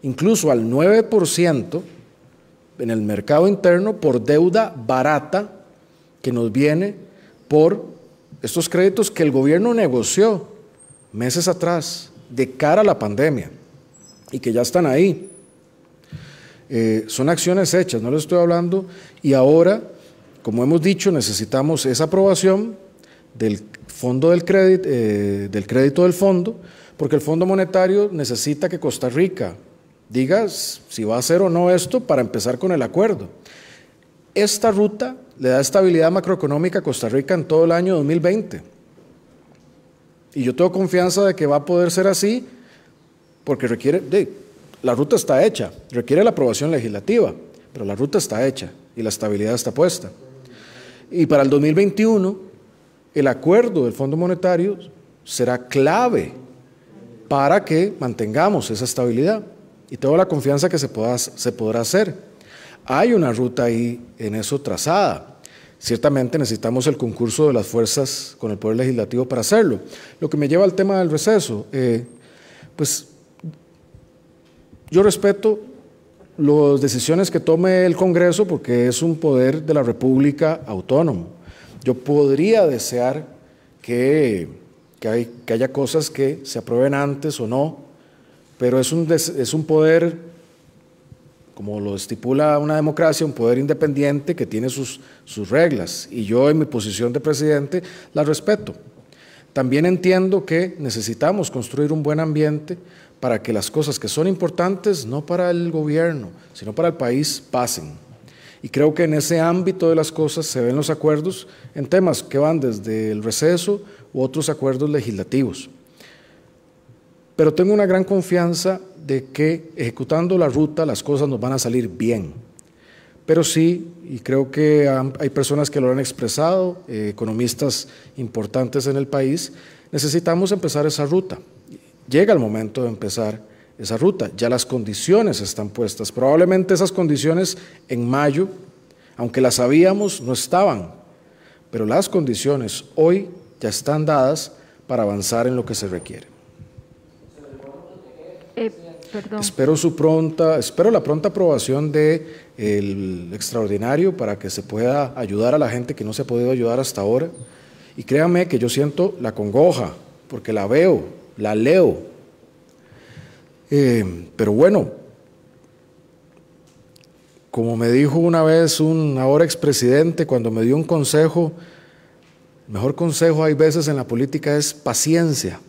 [SPEAKER 4] incluso al 9%, en el mercado interno por deuda barata que nos viene por estos créditos que el gobierno negoció meses atrás de cara a la pandemia y que ya están ahí. Eh, son acciones hechas, no les estoy hablando, y ahora, como hemos dicho, necesitamos esa aprobación del fondo del crédito, eh, del crédito del fondo, porque el Fondo Monetario necesita que Costa Rica diga si va a ser o no esto para empezar con el acuerdo. Esta ruta le da estabilidad macroeconómica a Costa Rica en todo el año 2020. Y yo tengo confianza de que va a poder ser así porque requiere, de, la ruta está hecha, requiere la aprobación legislativa, pero la ruta está hecha y la estabilidad está puesta. Y para el 2021, el acuerdo del Fondo Monetario será clave para que mantengamos esa estabilidad y toda la confianza que se, pueda, se podrá hacer. Hay una ruta ahí en eso trazada. Ciertamente necesitamos el concurso de las fuerzas con el Poder Legislativo para hacerlo. Lo que me lleva al tema del receso, eh, pues yo respeto las decisiones que tome el Congreso porque es un poder de la República autónomo. Yo podría desear que, que haya cosas que se aprueben antes o no, pero es un, poder, como lo estipula una democracia, un poder independiente que tiene sus, sus reglas y yo en mi posición de presidente la respeto. También entiendo que necesitamos construir un buen ambiente para que las cosas que son importantes, no para el gobierno, sino para el país, pasen. Y creo que en ese ámbito de las cosas se ven los acuerdos en temas que van desde el receso u otros acuerdos legislativos. Pero tengo una gran confianza de que ejecutando la ruta las cosas nos van a salir bien. Pero sí, y creo que hay personas que lo han expresado, eh, economistas importantes en el país, necesitamos empezar esa ruta. Llega el momento de empezar esa ruta, ya las condiciones están puestas. Probablemente esas condiciones en mayo, aunque las sabíamos, no estaban, pero las condiciones hoy ya están dadas para avanzar en lo que se requiere. Espero su pronta, espero la pronta aprobación del extraordinario para que se pueda ayudar a la gente que no se ha podido ayudar hasta ahora. Y créanme que yo siento la congoja, porque la veo, la leo. Eh, pero bueno, como me dijo una vez un ahora expresidente cuando me dio un consejo, el mejor consejo hay veces en la política es paciencia,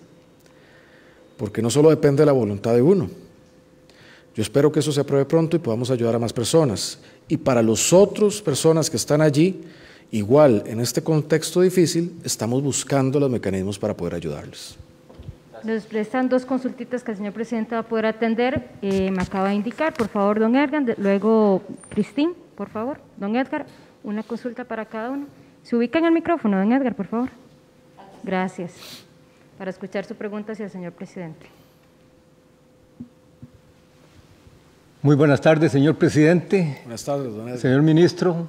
[SPEAKER 4] porque no solo depende de la voluntad de uno, yo espero que eso se apruebe pronto y podamos ayudar a más personas. Y para los otros personas que están allí, igual en este contexto difícil, estamos buscando los mecanismos para poder ayudarles.
[SPEAKER 5] Nos prestan dos consultitas que el señor presidente va a poder atender. Eh, me acaba de indicar, por favor, don Edgar. Luego, Cristín, por favor. Don Edgar, una consulta para cada uno. Se ubica en el micrófono, don Edgar, por favor. Gracias. Para escuchar su pregunta hacia el señor presidente.
[SPEAKER 10] Muy buenas tardes, señor presidente.
[SPEAKER 4] Buenas tardes, don Señor
[SPEAKER 10] ministro,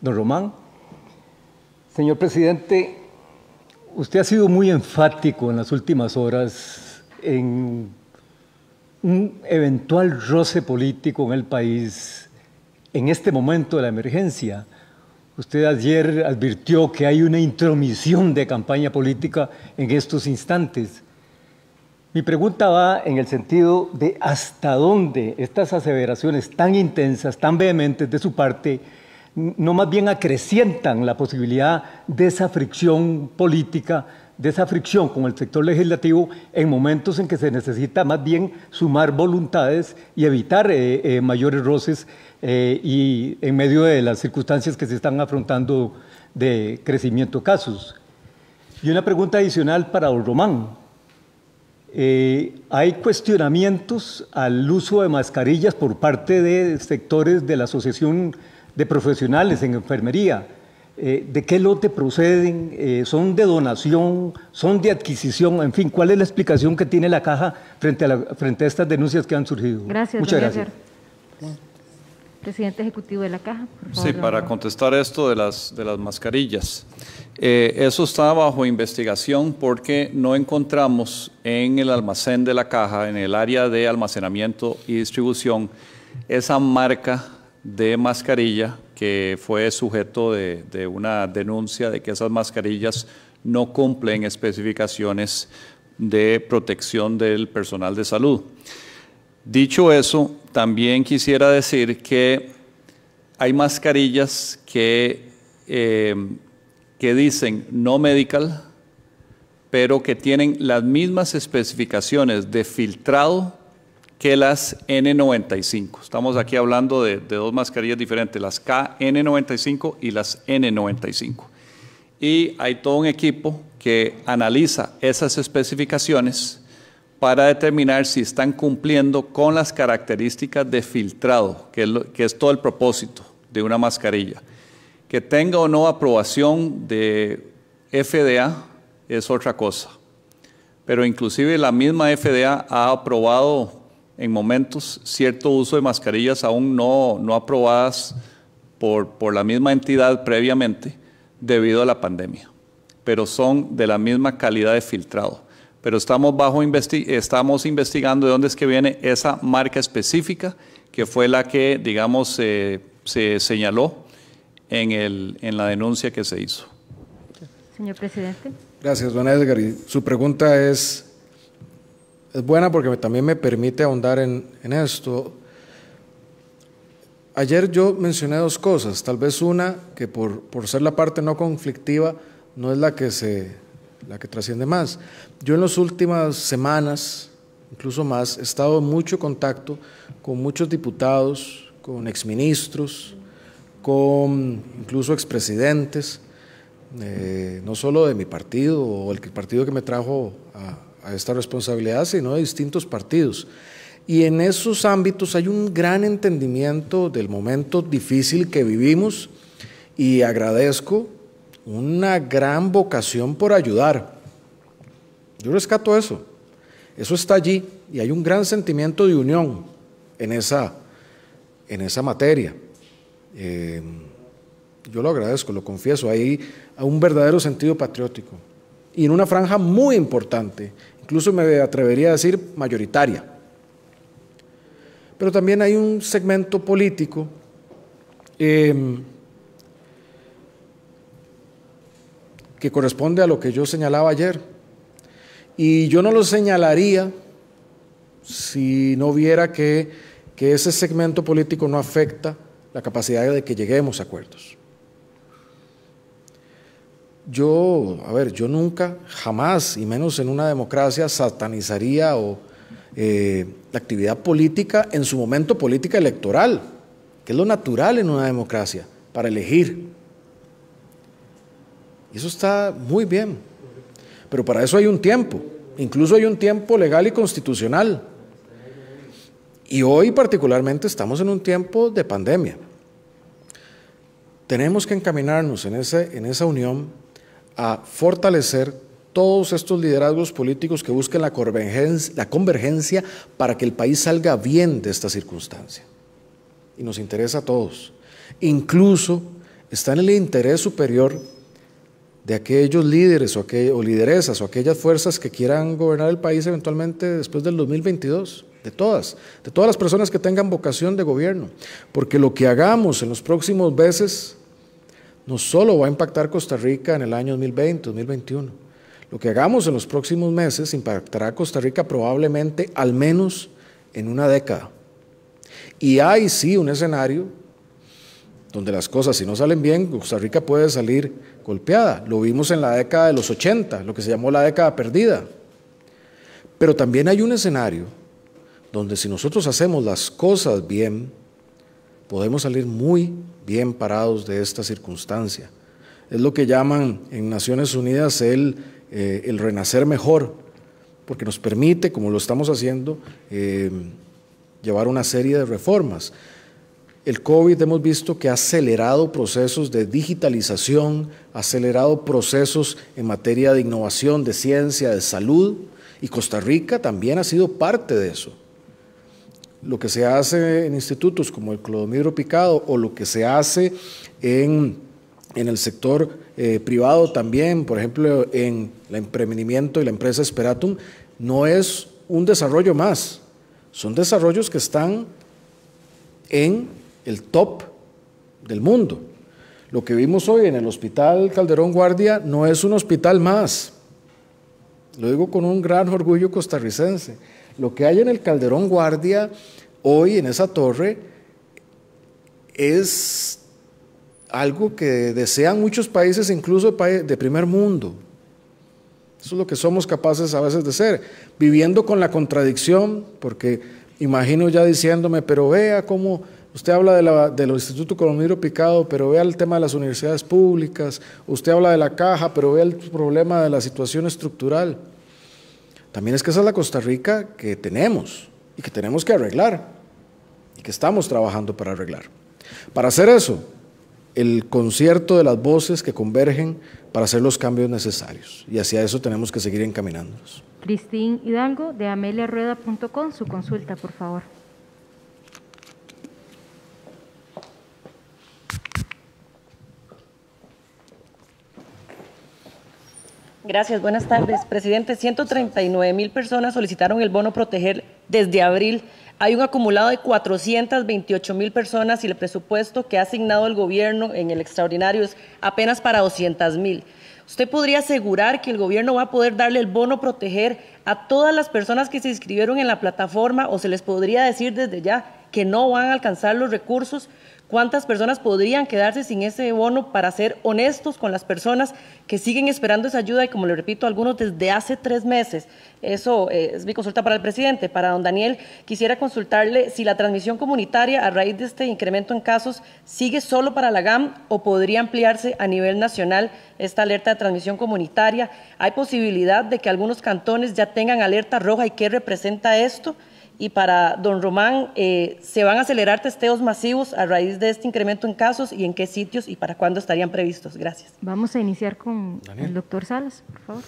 [SPEAKER 10] don Román. Señor presidente, usted ha sido muy enfático en las últimas horas en un eventual roce político en el país en este momento de la emergencia. Usted ayer advirtió que hay una intromisión de campaña política en estos instantes. Mi pregunta va en el sentido de hasta dónde estas aseveraciones tan intensas, tan vehementes de su parte, no más bien acrecientan la posibilidad de esa fricción política, de esa fricción con el sector legislativo en momentos en que se necesita más bien sumar voluntades y evitar eh, eh, mayores roces eh, y en medio de las circunstancias que se están afrontando de crecimiento casos. Y una pregunta adicional para don Román. Eh, hay cuestionamientos al uso de mascarillas por parte de sectores de la Asociación de Profesionales en Enfermería. Eh, ¿De qué lote proceden? Eh, ¿Son de donación? ¿Son de adquisición? En fin, ¿cuál es la explicación que tiene la caja frente a, frente a estas denuncias que han surgido? Gracias, Muchas gracias
[SPEAKER 5] presidente ejecutivo de la Caja. sí, para
[SPEAKER 10] contestar esto de las, de
[SPEAKER 7] las mascarillas. Eh, eso está bajo investigación porque no encontramos en el almacén de la Caja, en el área de almacenamiento y distribución, esa marca de mascarilla que fue sujeto de, de una denuncia de que esas mascarillas no cumplen especificaciones de protección del personal de salud. Dicho eso, también quisiera decir que hay mascarillas em, que, dicen no medical, pero que tienen las mismas especificaciones de filtrado que las N95. Estamos aquí hablando de, de, dos mascarillas diferentes, las KN95 y las N95. Y hay todo un equipo que analiza esas especificaciones para determinar si están cumpliendo con las características de filtrado, que es, todo el propósito de una mascarilla. Que tenga o no aprobación de FDA es otra cosa. Pero inclusive la misma FDA ha aprobado en momentos cierto uso de mascarillas aún no, no aprobadas por la misma entidad previamente debido a la pandemia. Pero son de la misma calidad de filtrado pero estamos, bajo estamos investigando de dónde es que viene esa marca específica, que fue la que, digamos, se señaló en, el, en la denuncia que se hizo.
[SPEAKER 5] Señor presidente.
[SPEAKER 4] Gracias, don Edgar. su pregunta es, es buena porque también me permite ahondar en, en esto. Ayer yo mencioné dos cosas, tal vez una que por, por ser la parte no conflictiva no es la que se la que trasciende más. Yo en las últimas semanas, incluso más, he estado en mucho contacto con muchos diputados, con exministros, con incluso expresidentes, eh, no solo de mi partido o el partido que me trajo a, a esta responsabilidad, sino de distintos partidos. Y en esos ámbitos hay un gran entendimiento del momento difícil que vivimos y agradezco una gran vocación por ayudar. Yo rescato eso. Eso está allí y hay un gran sentimiento de unión en esa, en esa materia. Eh, yo lo agradezco, lo confieso, hay un verdadero sentido patriótico y en una franja muy importante, incluso me atrevería a decir mayoritaria. Pero también hay un segmento político eh, que corresponde a lo que yo señalaba ayer. Y yo no lo señalaría si no viera que, que ese segmento político no afecta la capacidad de que lleguemos a acuerdos. Yo, a ver, yo nunca, jamás, y menos en una democracia, satanizaría o, eh, la actividad política en su momento política electoral, que es lo natural en una democracia, para elegir. Eso está muy bien. Pero para eso hay un tiempo. Incluso hay un tiempo legal y constitucional. Y hoy particularmente estamos en un tiempo de pandemia. Tenemos que encaminarnos en, ese, en esa unión a fortalecer todos estos liderazgos políticos que busquen la convergencia, la convergencia para que el país salga bien de esta circunstancia. Y nos interesa a todos. Incluso está en el interés superior de aquellos líderes o, o lideresas o aquellas fuerzas que quieran gobernar el país eventualmente después del 2022, de todas, de todas las personas que tengan vocación de gobierno, porque lo que hagamos en los próximos meses no solo va a impactar Costa Rica en el año 2020, 2021, lo que hagamos en los próximos meses impactará a Costa Rica probablemente al menos en una década. Y hay sí un escenario donde las cosas si no salen bien, Costa Rica puede salir golpeada. Lo vimos en la década de los 80, lo que se llamó la década perdida. Pero también hay un escenario donde si nosotros hacemos las cosas bien, podemos salir muy bien parados de esta circunstancia. Es lo que llaman en Naciones Unidas el, eh, renacer mejor, porque nos permite, como lo estamos haciendo, eh, llevar una serie de reformas. El COVID hemos visto que ha acelerado procesos de digitalización, ha acelerado procesos en materia de innovación, de ciencia, de salud, y Costa Rica también ha sido parte de eso. Lo que se hace en institutos como el clodomidro picado o lo que se hace en, el sector eh, privado también, por ejemplo, en el emprendimiento y la empresa Esperatum, no es un desarrollo más, son desarrollos que están en el top del mundo. Lo que vimos hoy en el Hospital Calderón Guardia no es un hospital más. Lo digo con un gran orgullo costarricense. Lo que hay en el Calderón Guardia hoy en esa torre es algo que desean muchos países, incluso de primer mundo. Eso es lo que somos capaces a veces de ser, viviendo con la contradicción, porque imagino ya diciéndome, pero vea cómo Usted habla de la, del Instituto Colomiro Picado, pero vea el tema de las universidades públicas. Usted habla de la caja, pero vea el problema de la situación estructural. También es que esa es la Costa Rica que tenemos y que tenemos que arreglar y que estamos trabajando para arreglar. Para hacer eso, el concierto de las voces que convergen para hacer los cambios necesarios. Y hacia eso tenemos que seguir encaminándonos.
[SPEAKER 5] Cristín Hidalgo de ameliarueda.com, su consulta, por favor.
[SPEAKER 11] Gracias, buenas tardes. Presidente, 139 mil personas solicitaron el bono proteger desde abril. Hay un acumulado de 428 mil personas y el presupuesto que ha asignado el gobierno en el extraordinario es apenas para 200 mil. ¿Usted podría asegurar que el gobierno va a poder darle el bono proteger a todas las personas que se inscribieron en la plataforma o se les podría decir desde ya que no van a alcanzar los recursos? ¿Cuántas personas podrían quedarse sin ese bono para ser honestos con las personas que siguen esperando esa ayuda y, como le repito, algunos desde hace tres meses? Eso eh, es mi consulta para el presidente. Para don Daniel, quisiera consultarle si la transmisión comunitaria a raíz de este incremento en casos sigue solo para la GAM o podría ampliarse a nivel nacional esta alerta de transmisión comunitaria. ¿Hay posibilidad de que algunos cantones ya tengan alerta roja y qué representa esto? y para don Román, eh, ¿se van a acelerar testeos masivos a raíz de este incremento en casos y en qué sitios y para cuándo estarían previstos? Gracias. Vamos a iniciar con el doctor Salas, por
[SPEAKER 5] favor.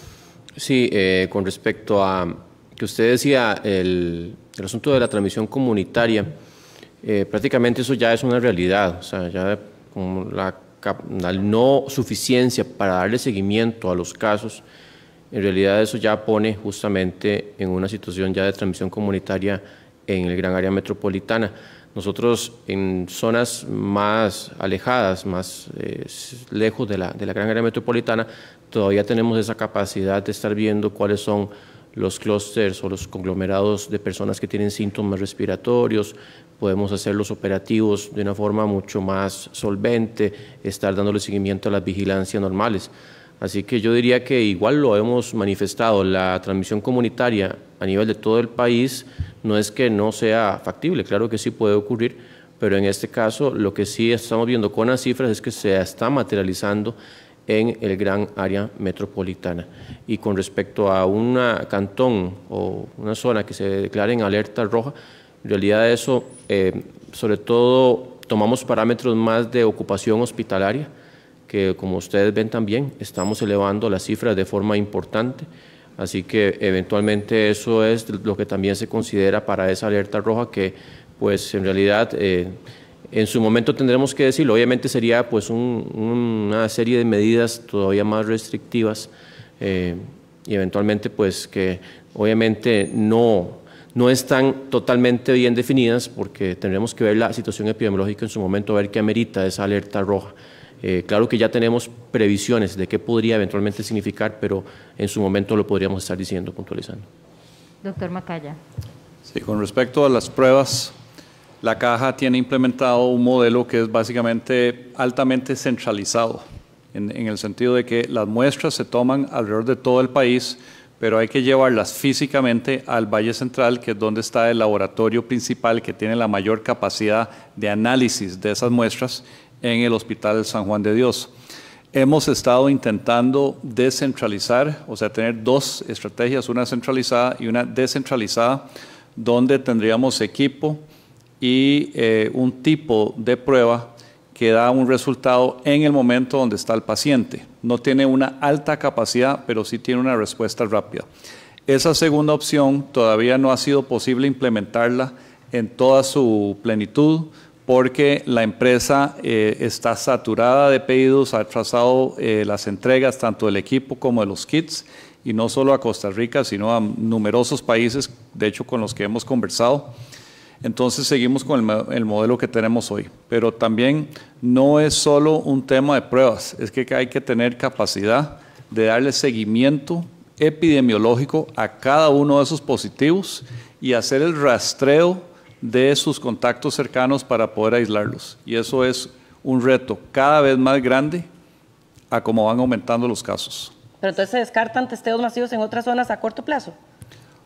[SPEAKER 6] Sí, eh, con respecto a que usted decía el, asunto de la transmisión comunitaria, eh, prácticamente eso ya es una realidad, o sea, ya como la, la no suficiencia para darle seguimiento a los casos en realidad eso ya pone justamente en una situación ya de transmisión comunitaria en el gran área metropolitana. Nosotros en zonas más alejadas, más eh, lejos de la, de la gran área metropolitana, todavía tenemos esa capacidad de estar viendo cuáles son los clústeres o los conglomerados de personas que tienen síntomas respiratorios, podemos hacer los operativos de una forma mucho más solvente, estar dándole seguimiento a las vigilancias normales. Así que yo diría que igual lo hemos manifestado, la transmisión comunitaria a nivel de todo el país no es que no sea factible, claro que sí puede ocurrir, pero en este caso lo que sí estamos viendo con las cifras es que se está materializando en el gran área metropolitana. Y con respecto a un cantón o una zona que se declare en alerta roja, en realidad eso, eh, sobre todo, tomamos parámetros más de ocupación hospitalaria, que como ustedes ven también estamos elevando las cifras de forma importante. Así que eventualmente eso es lo que también se considera para esa alerta roja que pues en realidad eh, en su momento tendremos que decirlo. Obviamente sería pues una serie de medidas todavía más restrictivas eh, y eventualmente pues que obviamente no, no están totalmente bien definidas porque tendremos que ver la situación epidemiológica en su momento, ver qué amerita esa alerta roja. Eh, claro que ya tenemos previsiones de qué podría eventualmente significar, pero en su momento lo podríamos estar diciendo, puntualizando.
[SPEAKER 5] Doctor Macaya.
[SPEAKER 6] Sí, con respecto a las pruebas, la caja
[SPEAKER 7] tiene implementado un modelo que es básicamente altamente centralizado, en el sentido de que las muestras se toman alrededor de todo el país, pero hay que llevarlas físicamente al Valle Central, que es donde está el laboratorio principal que tiene la mayor capacidad de análisis de esas muestras en el Hospital San Juan de Dios. Hemos estado intentando descentralizar, o sea, tener dos estrategias, una centralizada y una descentralizada, donde tendríamos equipo y eh, un tipo de prueba que da un resultado en el momento donde está el paciente. No tiene una alta capacidad, pero sí tiene una respuesta rápida. Esa segunda opción todavía no ha sido posible implementarla en toda su plenitud porque la empresa eh, está saturada de pedidos, ha trazado eh, las entregas tanto del equipo como de los kits, y no solo a Costa Rica, sino a numerosos países, de hecho con los que hemos conversado. Entonces seguimos con el, el, modelo que tenemos hoy. Pero también no es solo un tema de pruebas, es que hay que tener capacidad de darle seguimiento epidemiológico a cada uno de esos positivos y hacer el rastreo de sus contactos cercanos para poder aislarlos. Y eso es un reto cada vez más grande a cómo van aumentando los casos.
[SPEAKER 11] Pero entonces se descartan testeos masivos en otras zonas a corto plazo.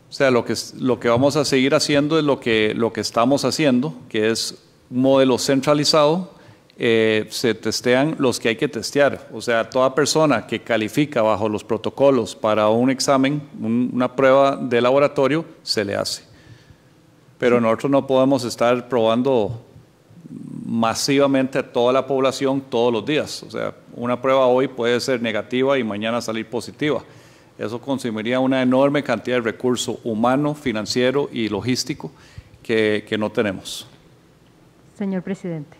[SPEAKER 7] O sea, lo que, lo que vamos a seguir haciendo es lo que, lo que estamos haciendo, que es un modelo centralizado. Eh, se testean los que hay que testear. O sea, toda persona que califica bajo los protocolos para un examen, una prueba de laboratorio, se le hace pero nosotros no podemos estar probando masivamente a toda la población todos los días. O sea, una prueba hoy puede ser negativa y mañana salir positiva. Eso consumiría una enorme cantidad de recursos humano, financiero y logístico que no tenemos.
[SPEAKER 5] Señor
[SPEAKER 4] presidente.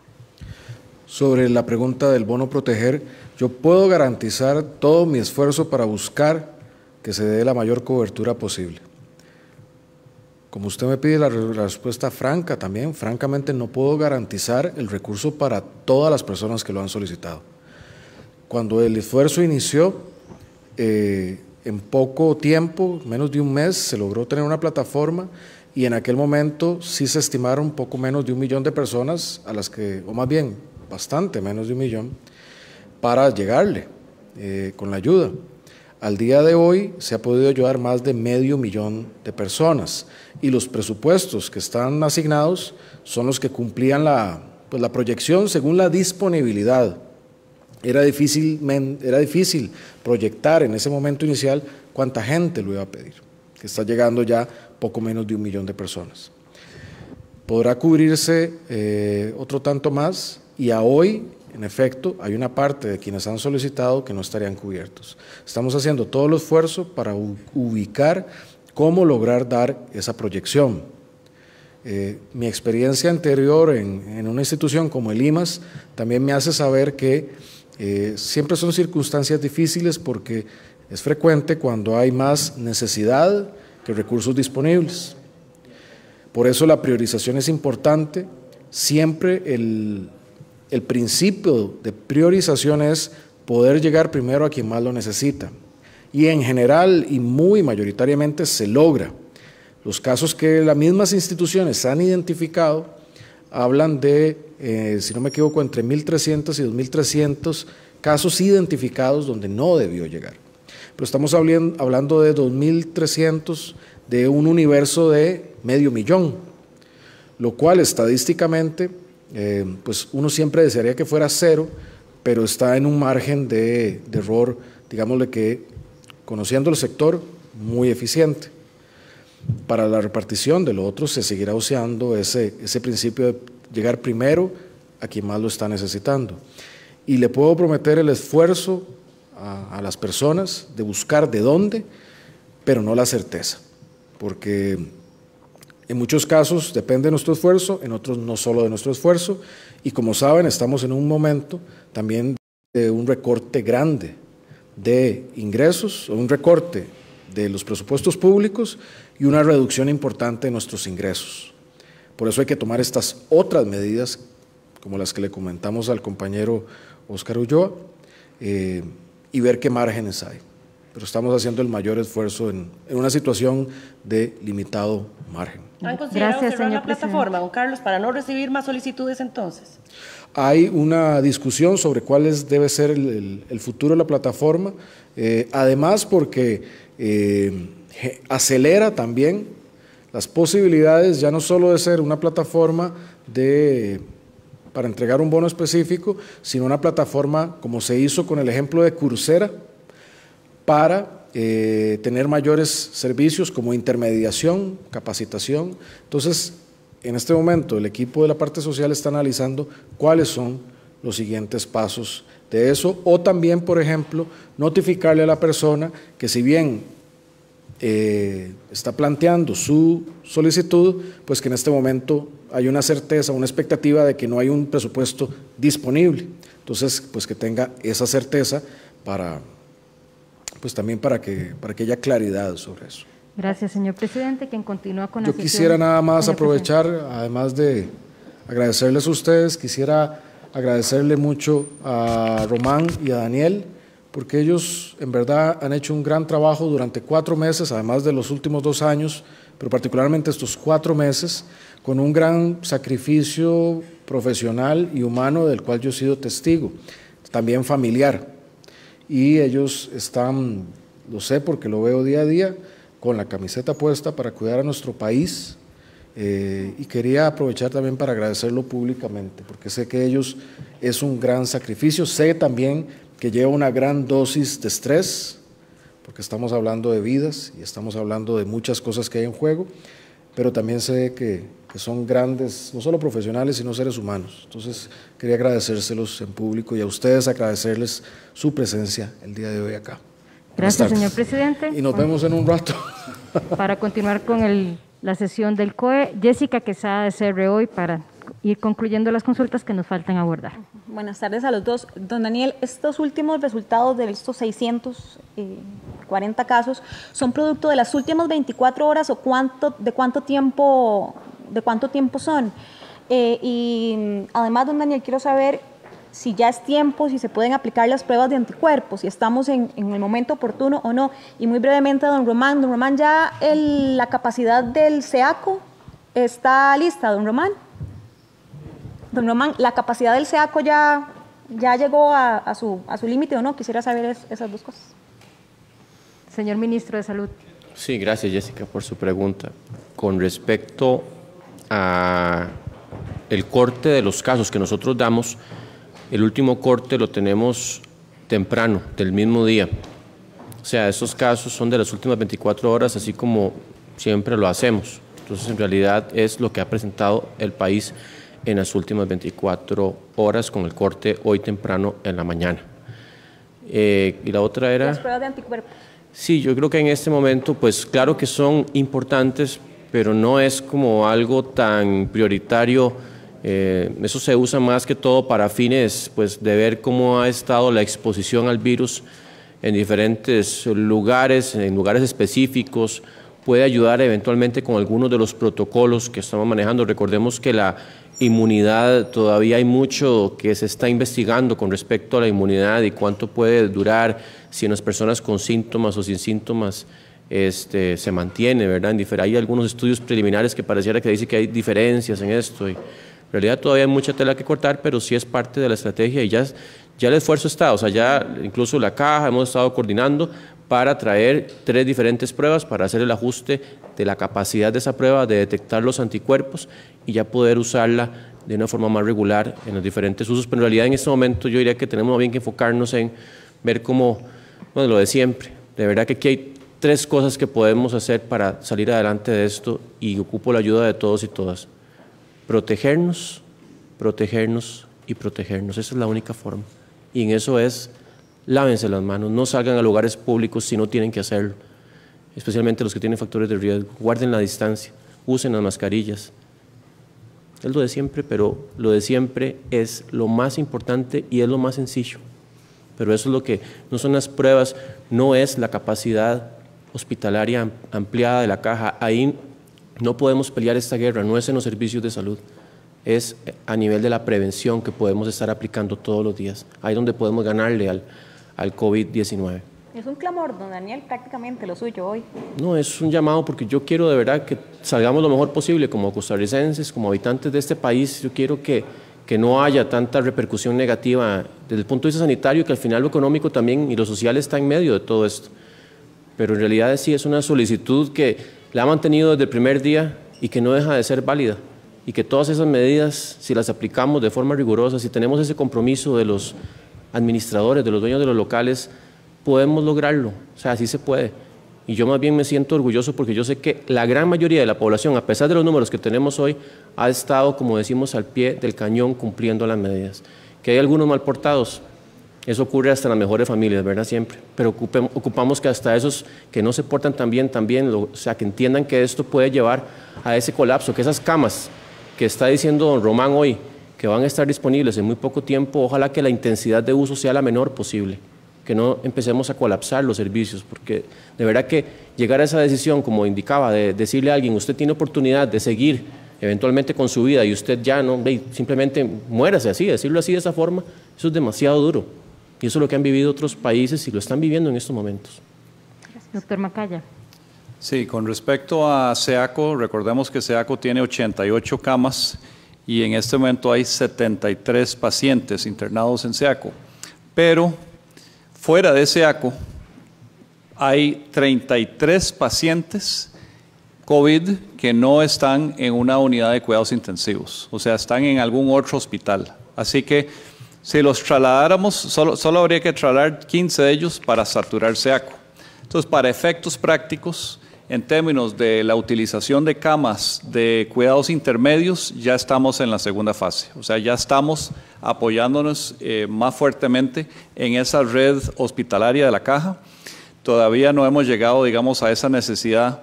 [SPEAKER 4] Sobre la pregunta del bono proteger, yo puedo garantizar todo mi esfuerzo para buscar que se dé la mayor cobertura posible. Como usted me pide la, respuesta franca también, francamente no puedo garantizar el recurso para todas las personas que lo han solicitado. Cuando el esfuerzo inició, eh, en poco tiempo, menos de un mes, se logró tener una plataforma y en aquel momento sí se estimaron poco menos de un millón de personas a las que, o más bien, bastante menos de un millón, para llegarle eh, con la ayuda. Al día de hoy se ha podido ayudar más de medio millón de personas y los presupuestos que están asignados son los que cumplían la, pues, proyección según la disponibilidad. Era difícil, era difícil proyectar en ese momento inicial cuánta gente lo iba a pedir, que está llegando ya poco menos de un millón de personas. Podrá cubrirse eh, otro tanto más y a hoy en efecto, hay una parte de quienes han solicitado que no estarían cubiertos. Estamos haciendo todo el esfuerzo para ubicar cómo lograr dar esa proyección. Eh, mi experiencia anterior en, una institución como el IMAS también me hace saber que eh, siempre son circunstancias difíciles porque es frecuente cuando hay más necesidad que recursos disponibles. Por eso la priorización es importante. Siempre el, el principio de priorización es poder llegar primero a quien más lo necesita. Y en general y muy mayoritariamente se logra. Los casos que las mismas instituciones han identificado hablan de, eh, si no me equivoco, entre 1.300 y 2.300 casos identificados donde no debió llegar. Pero estamos hablando de 2.300 de un universo de medio millón, lo cual estadísticamente eh, pues uno siempre desearía que fuera cero, pero está en un margen de, error, digámosle que, conociendo el sector, muy eficiente. Para la repartición de lo otro se seguirá usando ese, ese principio de llegar primero a quien más lo está necesitando. Y le puedo prometer el esfuerzo a las personas de buscar de dónde, pero no la certeza, porque en muchos casos depende de nuestro esfuerzo, en otros no solo de nuestro esfuerzo. Y como saben, estamos en un momento también de un recorte grande de ingresos, un recorte de los presupuestos públicos y una reducción importante de nuestros ingresos. Por eso hay que tomar estas otras medidas, como las que le comentamos al compañero Óscar Ulloa, eh, y ver qué márgenes hay pero estamos haciendo el mayor esfuerzo en, una situación de limitado margen.
[SPEAKER 11] ¿Han considerado Gracias, cerrar la plataforma, don Carlos, para no recibir más solicitudes entonces?
[SPEAKER 4] Hay una discusión sobre cuál debe ser el, futuro de la plataforma, eh, además porque eh, acelera también las posibilidades ya no solo de ser una plataforma de para entregar un bono específico, sino una plataforma como se hizo con el ejemplo de Coursera, para eh, tener mayores servicios como intermediación, capacitación. Entonces, en este momento el equipo de la parte social está analizando cuáles son los siguientes pasos de eso o también, por ejemplo, notificarle a la persona que si bien eh, está planteando su solicitud, pues que en este momento hay una certeza, una expectativa de que no hay un presupuesto disponible. Entonces, pues que tenga esa certeza para pues también para que, para que haya claridad sobre eso.
[SPEAKER 5] Gracias, señor presidente. Quien continúa con Yo quisiera nada más
[SPEAKER 4] aprovechar, además de agradecerles a ustedes, quisiera agradecerle mucho a Román y a Daniel, porque ellos en verdad han hecho un gran trabajo durante cuatro meses, además de los últimos dos años, pero particularmente estos cuatro meses, con un gran sacrificio profesional y humano del cual yo he sido testigo, también familiar y ellos están, lo sé porque lo veo día a día, con la camiseta puesta para cuidar a nuestro país eh, y quería aprovechar también para agradecerlo públicamente, porque sé que ellos es un gran sacrificio, sé también que lleva una gran dosis de estrés, porque estamos hablando de vidas y estamos hablando de muchas cosas que hay en juego pero también sé que, que, son grandes, no solo profesionales, sino seres humanos. Entonces, quería agradecérselos en público y a ustedes agradecerles su presencia el día de hoy acá. Gracias, señor
[SPEAKER 5] presidente. Y nos vemos en un rato. Para continuar con la sesión del COE, Jessica Quesada de CR hoy para ir concluyendo las consultas que nos faltan abordar. Buenas tardes a los dos. Don Daniel, estos últimos resultados de estos 640 eh, casos son producto de las últimas 24 horas o cuánto, de cuánto tiempo, de cuánto tiempo son. Eh, y además, don Daniel, quiero saber si ya es tiempo, si se pueden aplicar las pruebas de anticuerpos, si estamos en, el momento oportuno o no. Y muy brevemente, don Román, don Román, ya la capacidad del SEACO está lista, don Román. Don ¿la capacidad del SEACO ya, ya llegó a, su, a su límite o no? Quisiera saber esas dos cosas. Señor Ministro de Salud.
[SPEAKER 6] Sí, gracias Jessica por su pregunta. Con respecto a el corte de los casos que nosotros damos, el último corte lo tenemos temprano, del mismo día. O sea, esos casos son de las últimas 24 horas, así como siempre lo hacemos. Entonces, en realidad es lo que ha presentado el país en las últimas 24 horas con el corte hoy temprano en la mañana. Eh, y la otra era... Sí, yo creo que en este momento, pues claro que son importantes, pero no es como algo tan prioritario. Eh, eso se usa más que todo para fines pues, de ver cómo ha estado la exposición al virus en diferentes lugares, en lugares específicos, puede ayudar eventualmente con algunos de los protocolos que estamos manejando. Recordemos que la inmunidad, todavía hay mucho que se está investigando con respecto a la inmunidad y cuánto puede durar si en las personas con síntomas o sin síntomas este, se mantiene, ¿verdad? Hay algunos estudios preliminares que pareciera que dice que hay diferencias en esto. Y en realidad todavía hay mucha tela que cortar, pero sí es parte de la estrategia y ya, ya el esfuerzo está, o sea, ya incluso la caja hemos estado coordinando para traer tres diferentes pruebas para hacer el ajuste de la capacidad de esa prueba de detectar los anticuerpos y ya poder usarla de una forma más regular en los diferentes usos. Pero en realidad en este momento yo diría que tenemos bien que enfocarnos en ver cómo, bueno, lo de siempre. De verdad que aquí hay tres cosas que podemos hacer para salir adelante de esto y ocupo la ayuda de todos y todas. Protegernos, protegernos y protegernos. Esa es la única forma. Y en eso es lávense las manos, no salgan a lugares públicos si no tienen que hacerlo, especialmente los que tienen factores de riesgo, guarden la distancia, usen las mascarillas. Es lo de siempre, pero lo de siempre es lo más importante y es lo más sencillo. Pero eso es lo que no son las pruebas, no es la capacidad hospitalaria ampliada de la caja. Ahí no podemos pelear esta guerra, no es en los servicios de salud es a nivel de la prevención que podemos estar aplicando todos los días. Ahí donde podemos ganarle al, al COVID-19.
[SPEAKER 12] Es un clamor, don Daniel, prácticamente lo suyo hoy.
[SPEAKER 6] No, es un llamado porque yo quiero de verdad que salgamos lo mejor posible como costarricenses, como habitantes de este país. Yo quiero que, que no haya tanta repercusión negativa desde el punto de vista sanitario, y que al final lo económico también y lo social está en medio de todo esto. Pero en realidad sí es una solicitud que la ha mantenido desde el primer día y que no deja de ser válida. Y que todas esas medidas, si las aplicamos de forma rigurosa, si tenemos ese compromiso de los administradores, de los dueños de los locales, podemos lograrlo. O sea, así se puede. Y yo más bien me siento orgulloso porque yo sé que la gran mayoría de la población, a pesar de los números que tenemos hoy, ha estado, como decimos, al pie del cañón cumpliendo las medidas. Que hay algunos mal portados, eso ocurre hasta en las mejores familias, ¿verdad? Siempre. Pero ocupamos que hasta esos que no se portan tan bien, también, o sea, que entiendan que esto puede llevar a ese colapso, que esas camas que está diciendo don Román hoy, que van a estar disponibles en muy poco tiempo, ojalá que la intensidad de uso sea la menor posible, que no empecemos a colapsar los servicios, porque de verdad que llegar a esa decisión, como indicaba, de decirle a alguien, usted tiene oportunidad de seguir eventualmente con su vida y usted ya no, simplemente muérase así, decirlo así de esa forma, eso es demasiado duro. Y eso es lo que han vivido otros países y lo están viviendo en estos momentos.
[SPEAKER 5] Doctor Macaya.
[SPEAKER 6] Sí, con respecto
[SPEAKER 7] a SEACO, recordemos que SEACO tiene 88 camas y en este momento hay 73 pacientes internados en SEACO. Pero fuera de SEACO hay 33 pacientes COVID que no están en una unidad de cuidados intensivos, o sea, están en algún otro hospital. Así que si los trasladáramos, solo, habría que trasladar 15 de ellos para saturar SEACO. Entonces, para efectos prácticos, en términos de la utilización de camas de cuidados intermedios, ya estamos en la segunda fase. O sea, ya estamos apoyándonos eh, más fuertemente en esa red hospitalaria de la caja. Todavía no hemos llegado, digamos, a esa necesidad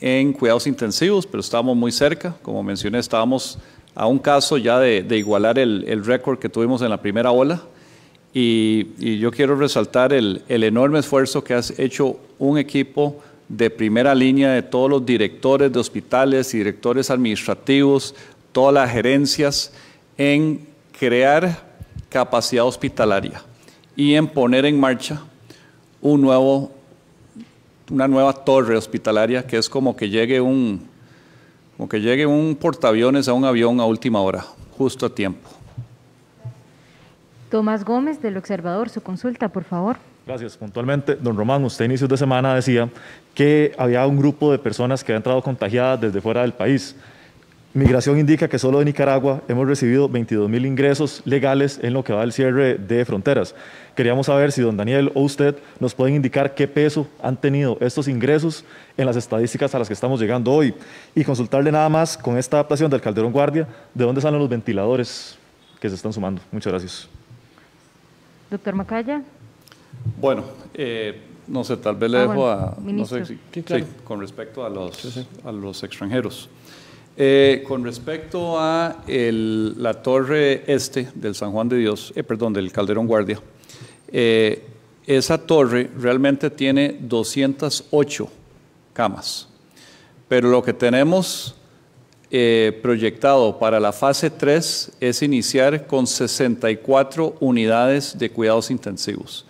[SPEAKER 7] en cuidados intensivos, pero estamos muy cerca. Como mencioné, estábamos a un caso ya de, igualar el, récord que tuvimos en la primera ola. Y, yo quiero resaltar el, el enorme esfuerzo que has hecho un equipo de primera línea de todos los directores de hospitales y directores administrativos, todas las gerencias, en crear capacidad hospitalaria y en poner en marcha un nuevo, una nueva torre hospitalaria que es como que llegue un, como que llegue un portaaviones a un avión a última hora, justo a tiempo.
[SPEAKER 5] Tomás Gómez del Observador, su consulta, por favor.
[SPEAKER 2] Gracias. Puntualmente, don Román, usted a inicios de semana decía que había un grupo de personas que han entrado contagiadas desde fuera del país. Migración indica que solo de Nicaragua hemos recibido 22 mil ingresos legales en lo que va del cierre de fronteras. Queríamos saber si don Daniel o usted nos pueden indicar qué peso han tenido estos ingresos en las estadísticas a las que estamos llegando hoy y consultarle nada más con esta adaptación del Calderón Guardia de dónde salen los ventiladores que se están sumando. Muchas gracias.
[SPEAKER 5] Doctor Macaya.
[SPEAKER 2] Bueno,
[SPEAKER 7] eh, no sé, tal vez le ah, dejo a... No sé, sí, con respecto a los, extranjeros. Eh, con respecto a la torre este del San Juan de Dios, eh, perdón, del Calderón Guardia, esa torre realmente tiene 208 camas, pero lo que tenemos proyectado para la fase 3 es iniciar con 64 unidades de cuidados intensivos.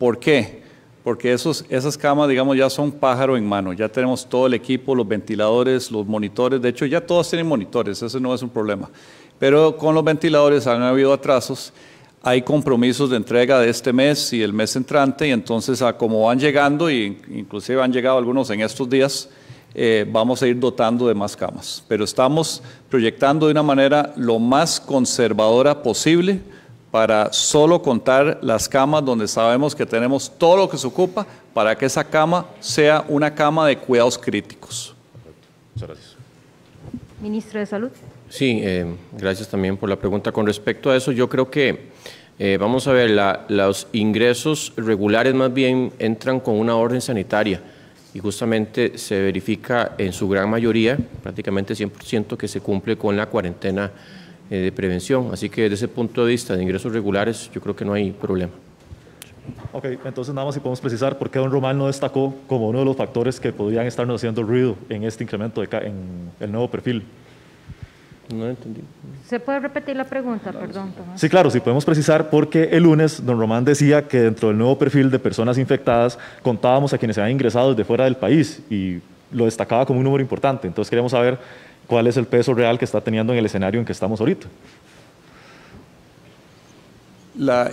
[SPEAKER 7] ¿Por qué? Porque esos, esas camas, digamos, ya son pájaro en mano. Ya tenemos todo el equipo, los ventiladores, los monitores. De hecho, ya todos tienen monitores, ese no es un problema. Pero con los ventiladores han habido atrasos hay compromisos de entrega de este mes y el mes entrante, y entonces a como van llegando, e inclusive han llegado algunos en estos días, eh, vamos a ir dotando de más camas. Pero estamos proyectando de una manera lo más conservadora posible para solo contar las camas donde sabemos que tenemos todo lo que se ocupa para que esa cama sea una cama de cuidados críticos.
[SPEAKER 6] Muchas gracias.
[SPEAKER 5] Ministro de Salud.
[SPEAKER 6] Sí, eh, gracias también por la pregunta. Con respecto a eso, yo creo que, eh, vamos a ver, los ingresos regulares más bien entran con una orden sanitaria y justamente se verifica en su gran mayoría, prácticamente 100%, que se cumple con la cuarentena eh, de prevención. Así que desde ese punto de vista de ingresos regulares, yo creo que no hay problema.
[SPEAKER 2] Ok, entonces nada más si podemos precisar por qué don Román no destacó como uno de los factores que podrían estarnos haciendo ruido en este incremento en el nuevo perfil. No entendí.
[SPEAKER 5] ¿Se puede repetir la pregunta?
[SPEAKER 2] Perdón. Sí, claro, si sí podemos precisar, porque el lunes don Román decía que dentro del nuevo perfil de personas infectadas contábamos a quienes se habían ingresado desde fuera del país y lo destacaba como un número importante. Entonces queríamos saber cuál es el peso real que está teniendo en el escenario en que estamos ahorita.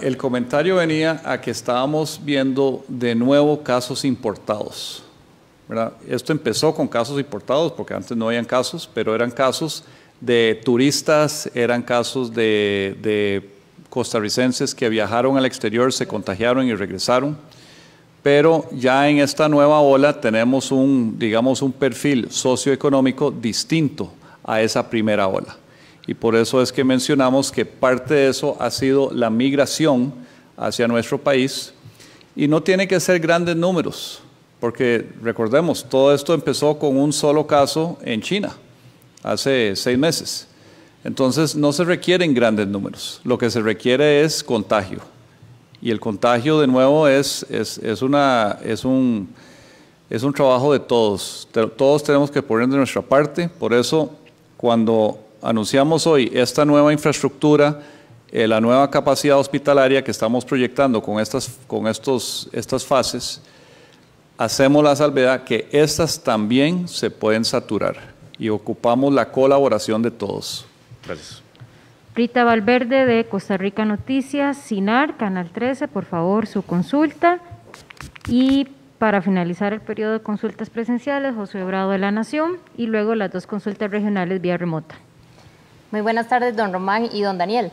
[SPEAKER 7] el comentario venía a que estábamos viendo de nuevo casos importados. Esto empezó con casos importados, porque antes no habían casos, pero eran casos de turistas, eran casos de costarricenses que viajaron al exterior, se contagiaron y regresaron pero ya en esta nueva ola tenemos un, digamos, un perfil socioeconómico distinto a esa primera ola. Y por eso es que mencionamos que parte de eso ha sido la migración hacia nuestro país y no tiene que ser grandes números, porque recordemos, todo esto empezó con un solo caso en China hace seis meses. Entonces no se requieren grandes números, lo que se requiere es contagio. Y el contagio, de nuevo, es, es, es, una, es, un, es un trabajo de todos. Todos tenemos que poner de nuestra parte. Por eso, cuando anunciamos hoy esta nueva infraestructura, eh, la nueva capacidad hospitalaria que estamos proyectando con, estas, con estos, estas fases, hacemos la salvedad que estas también se pueden saturar y ocupamos la colaboración de todos. Gracias.
[SPEAKER 5] Rita Valverde de Costa Rica Noticias, SINAR, Canal 13, por favor, su consulta. Y para finalizar el periodo de consultas presenciales, José Obrado de la Nación y luego las dos consultas regionales vía remota.
[SPEAKER 12] Muy buenas tardes, don Román y don Daniel.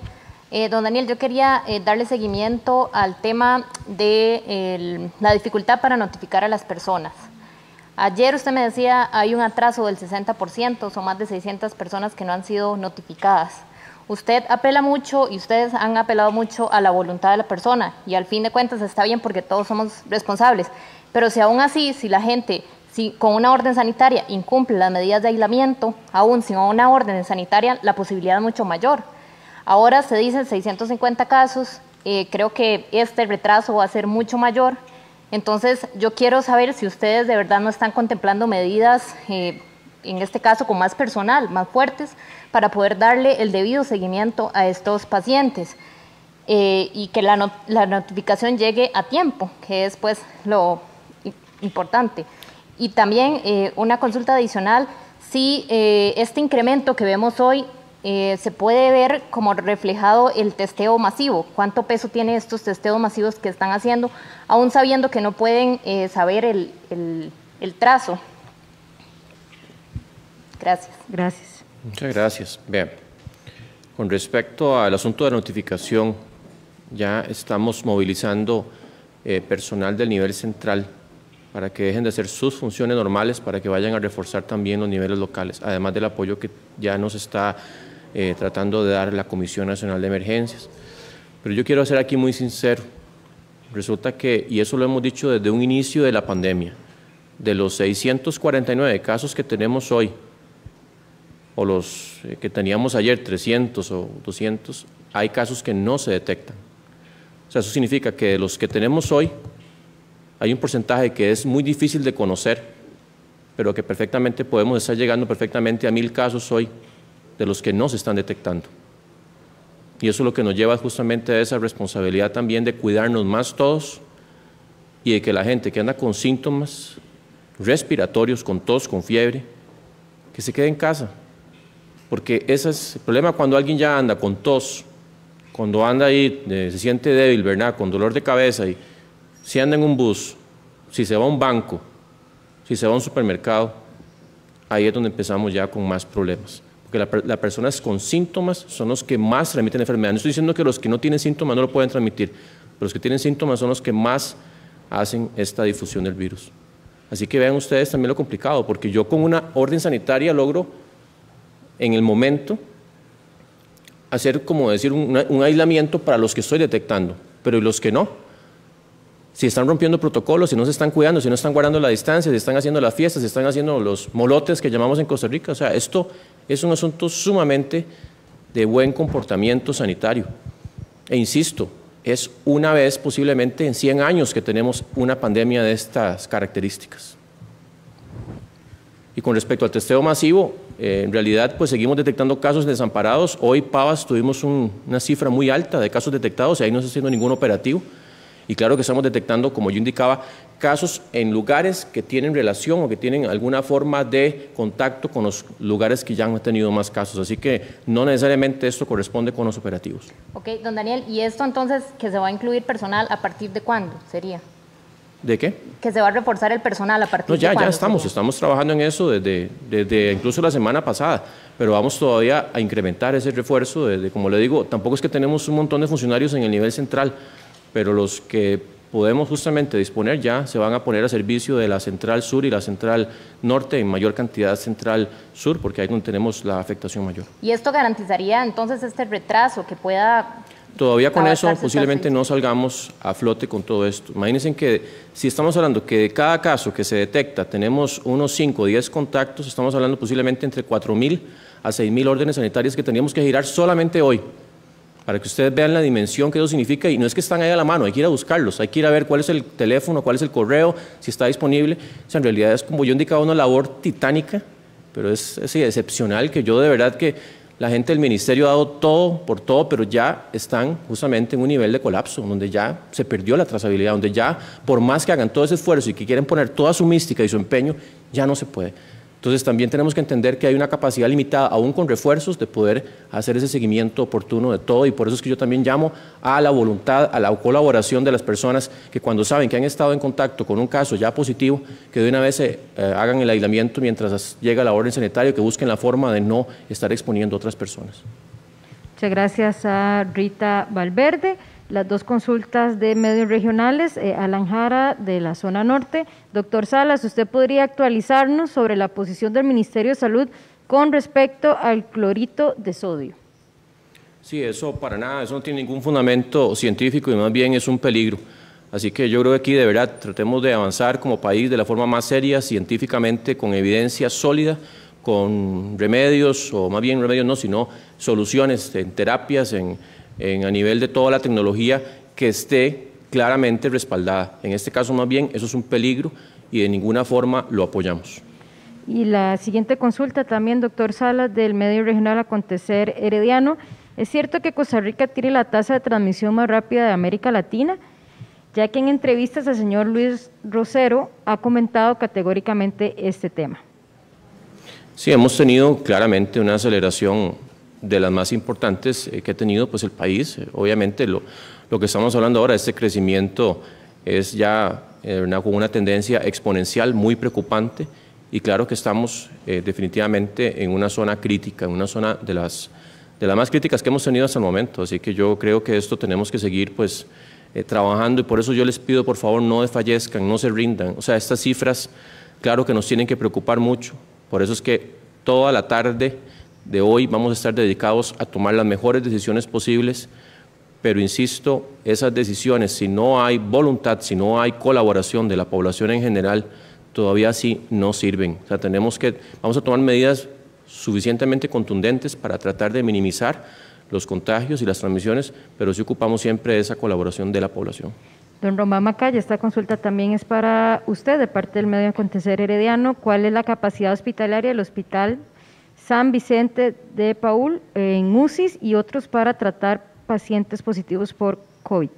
[SPEAKER 12] Eh, don Daniel, yo quería eh, darle seguimiento al tema de la dificultad para notificar a las personas. Ayer usted me decía hay un atraso del 60%, son más de 600 personas que no han sido notificadas. Usted apela mucho y ustedes han apelado mucho a la voluntad de la persona y al fin de cuentas está bien porque todos somos responsables. Pero si aún así, si la gente si con una orden sanitaria incumple las medidas de aislamiento, aún sin una orden sanitaria, la posibilidad es mucho mayor. Ahora se dicen 650 casos, eh, creo que este retraso va a ser mucho mayor. Entonces, yo quiero saber si ustedes de verdad no están contemplando medidas eh, en este caso con más personal, más fuertes, para poder darle el debido seguimiento a estos pacientes eh, y que la, notificación llegue a tiempo, que es pues lo importante. Y también eh, una consulta adicional, si eh, este incremento que vemos hoy se puede ver como reflejado el testeo masivo, cuánto peso tiene estos testeos masivos que están haciendo, aún sabiendo que no pueden saber el trazo Gracias. Gracias.
[SPEAKER 6] Muchas gracias. Bien. Con respecto al asunto de notificación, ya estamos movilizando eh, personal del nivel central para que dejen de hacer sus funciones normales, para que vayan a reforzar también los niveles locales, además del apoyo que ya nos está eh, tratando de dar la Comisión Nacional de Emergencias. Pero yo quiero ser aquí muy sincero. Resulta que, y eso lo hemos dicho desde un inicio de la pandemia, de los 649 casos que tenemos hoy, o los eh, que teníamos ayer, 300 o 200, hay casos que no se detectan. O sea, eso significa que de los que tenemos hoy, hay un porcentaje que es muy difícil de conocer, pero que perfectamente podemos estar llegando perfectamente a mil casos hoy de los que no se están detectando. Y eso es lo que nos lleva justamente a esa responsabilidad también de cuidarnos más todos y de que la gente que anda con síntomas respiratorios, con tos, con fiebre, que se quede en casa, porque ese es el problema cuando alguien ya anda con tos, cuando anda ahí, eh, se siente débil, ¿verdad? Con dolor de cabeza, y si anda en un bus, si se va a un banco, si se va a un supermercado, ahí es donde empezamos ya con más problemas. Porque las personas con síntomas son los que más transmiten enfermedad. No estoy diciendo que los que no tienen síntomas no lo pueden transmitir, pero los que tienen síntomas son los que más hacen esta difusión del virus. Así que vean ustedes también lo complicado, porque yo con una orden sanitaria logro en el momento hacer, como decir, un, aislamiento para los que estoy detectando, pero ¿y los que no? Si están rompiendo protocolos, si no se están cuidando, si no están guardando la distancia, si están haciendo las fiestas, si están haciendo los molotes que llamamos en Costa Rica. O sea, esto es un asunto sumamente de buen comportamiento sanitario. E insisto, es una vez posiblemente en 100 años que tenemos una pandemia de estas características. Y con respecto al testeo masivo, eh, en realidad pues seguimos detectando casos desamparados. Hoy Pavas tuvimos una cifra muy alta de casos detectados y ahí no se está haciendo ningún operativo. Y claro que estamos detectando, como yo indicaba, casos en lugares que tienen relación o que tienen alguna forma de contacto con los lugares que ya han tenido más casos. Así que no necesariamente esto corresponde con los operativos.
[SPEAKER 12] Ok, don Daniel, ¿y esto entonces que se va a incluir personal a partir de cuándo sería? ¿De qué? Que se va a reforzar el personal a partir no, ya, Ya estamos,
[SPEAKER 6] estamos trabajando en eso desde, desde incluso la semana pasada, pero vamos todavía a incrementar ese refuerzo. Desde, como le digo, tampoco es que tenemos un montón de funcionarios en el nivel central, pero los que podemos justamente disponer ya se van a poner a servicio de la central sur y la central norte en mayor cantidad central sur, porque ahí donde tenemos la afectación mayor.
[SPEAKER 12] ¿Y esto garantizaría entonces este retraso que pueda
[SPEAKER 6] todavía con eso posiblemente no salgamos a flote con todo esto. Imagínense que si estamos hablando que de cada caso que se detecta tenemos unos 5 o 10 contactos, estamos hablando posiblemente entre 4.000 a mil órdenes sanitarias que teníamos que girar solamente hoy. Para que ustedes vean la dimensión que eso significa, y no es que están ahí a la mano, hay que ir a buscarlos, hay que ir a ver cuál es el teléfono, cuál es el correo, si está disponible. en realidad es, como yo indicaba, una labor titánica, pero es, es excepcional que yo de verdad que la gente del ministerio ha dado todo por todo, pero ya están justamente en un nivel de colapso, donde ya se perdió la trazabilidad, donde ya, por más que hagan todo ese esfuerzo y que quieren poner toda su mística y su empeño, ya no se puede. Entonces también tenemos que entender que hay una capacidad limitada, aún con refuerzos, de poder hacer ese seguimiento oportuno de todo y por eso es que yo también llamo a la voluntad, a la colaboración de las personas que cuando saben que han estado en contacto con un caso ya positivo, que de una vez eh, eh, hagan el aislamiento mientras llega la orden sanitaria, que busquen la forma de no estar exponiendo a otras personas.
[SPEAKER 5] Muchas gracias a Rita Valverde las dos consultas de medios regionales, eh, Alan Jara de la zona norte. Doctor Salas, ¿usted podría actualizarnos sobre la posición del Ministerio de Salud con respecto al clorito de sodio?
[SPEAKER 6] Sí, eso para nada, eso no tiene ningún fundamento científico y más bien es un peligro. Así que yo creo que aquí de verdad tratemos de avanzar como país de la forma más seria, científicamente, con evidencia sólida, con remedios, o más bien remedios no, sino soluciones en terapias, en en, a nivel de toda la tecnología que esté claramente respaldada. En este caso, más bien, eso es un peligro y de ninguna forma lo apoyamos.
[SPEAKER 5] Y la siguiente consulta también, doctor Salas, del medio regional Acontecer Herediano. ¿Es cierto que Costa Rica tiene la tasa de transmisión más rápida de América Latina? Ya que en entrevistas el señor Luis Rosero ha comentado categóricamente este tema.
[SPEAKER 6] Sí, hemos tenido claramente una aceleración de las más importantes eh, que ha tenido pues, el país. Obviamente lo, lo que estamos hablando ahora, este crecimiento es ya eh, una, con una tendencia exponencial muy preocupante y claro que estamos eh, definitivamente en una zona crítica, en una zona de las, de las más críticas que hemos tenido hasta el momento. Así que yo creo que esto tenemos que seguir pues trabajando y por eso yo les pido por favor no desfallezcan, no se rindan. O sea, estas cifras claro que nos tienen que preocupar mucho. Por eso es que toda la tarde de hoy vamos a estar dedicados a tomar las mejores decisiones posibles, pero insisto, esas decisiones, si no hay voluntad, si no hay colaboración de la población en general, todavía así no sirven. O sea, tenemos que, vamos a tomar medidas suficientemente contundentes para tratar de minimizar los contagios y las transmisiones, pero sí ocupamos siempre esa colaboración de la población.
[SPEAKER 5] Don Román Macaya, esta consulta también es para usted, de parte del medio acontecer herediano. ¿Cuál es la capacidad hospitalaria del Hospital San Vicente de Paul eh, en UCIS y otros para tratar pacientes positivos por COVID.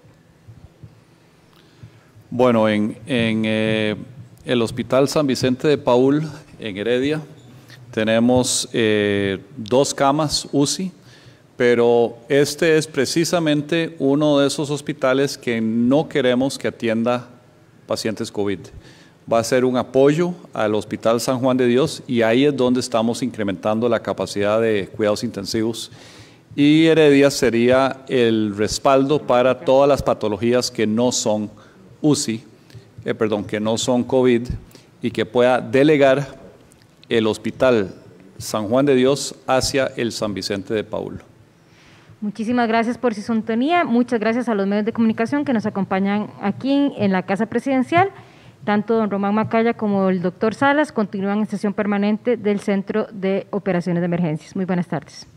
[SPEAKER 7] Bueno, en, eh, el Hospital San Vicente de Paul, en Heredia, tenemos eh, dos camas UCI, pero este es precisamente uno de esos hospitales que no queremos que atienda pacientes COVID va a ser un apoyo al Hospital San Juan de Dios y ahí es donde estamos incrementando la capacidad de cuidados intensivos. Y Heredia sería el respaldo para todas las patologías que no son UCI, eh, perdón, que no son COVID y que pueda delegar el Hospital San Juan de Dios hacia el San Vicente de Paulo.
[SPEAKER 5] Muchísimas gracias por su sintonía, muchas gracias a los medios de comunicación que nos acompañan aquí en la Casa Presidencial. Tanto don Román Macaya como el doctor Salas continúan en sesión permanente del Centro
[SPEAKER 2] de Operaciones de Emergencias. Muy buenas tardes.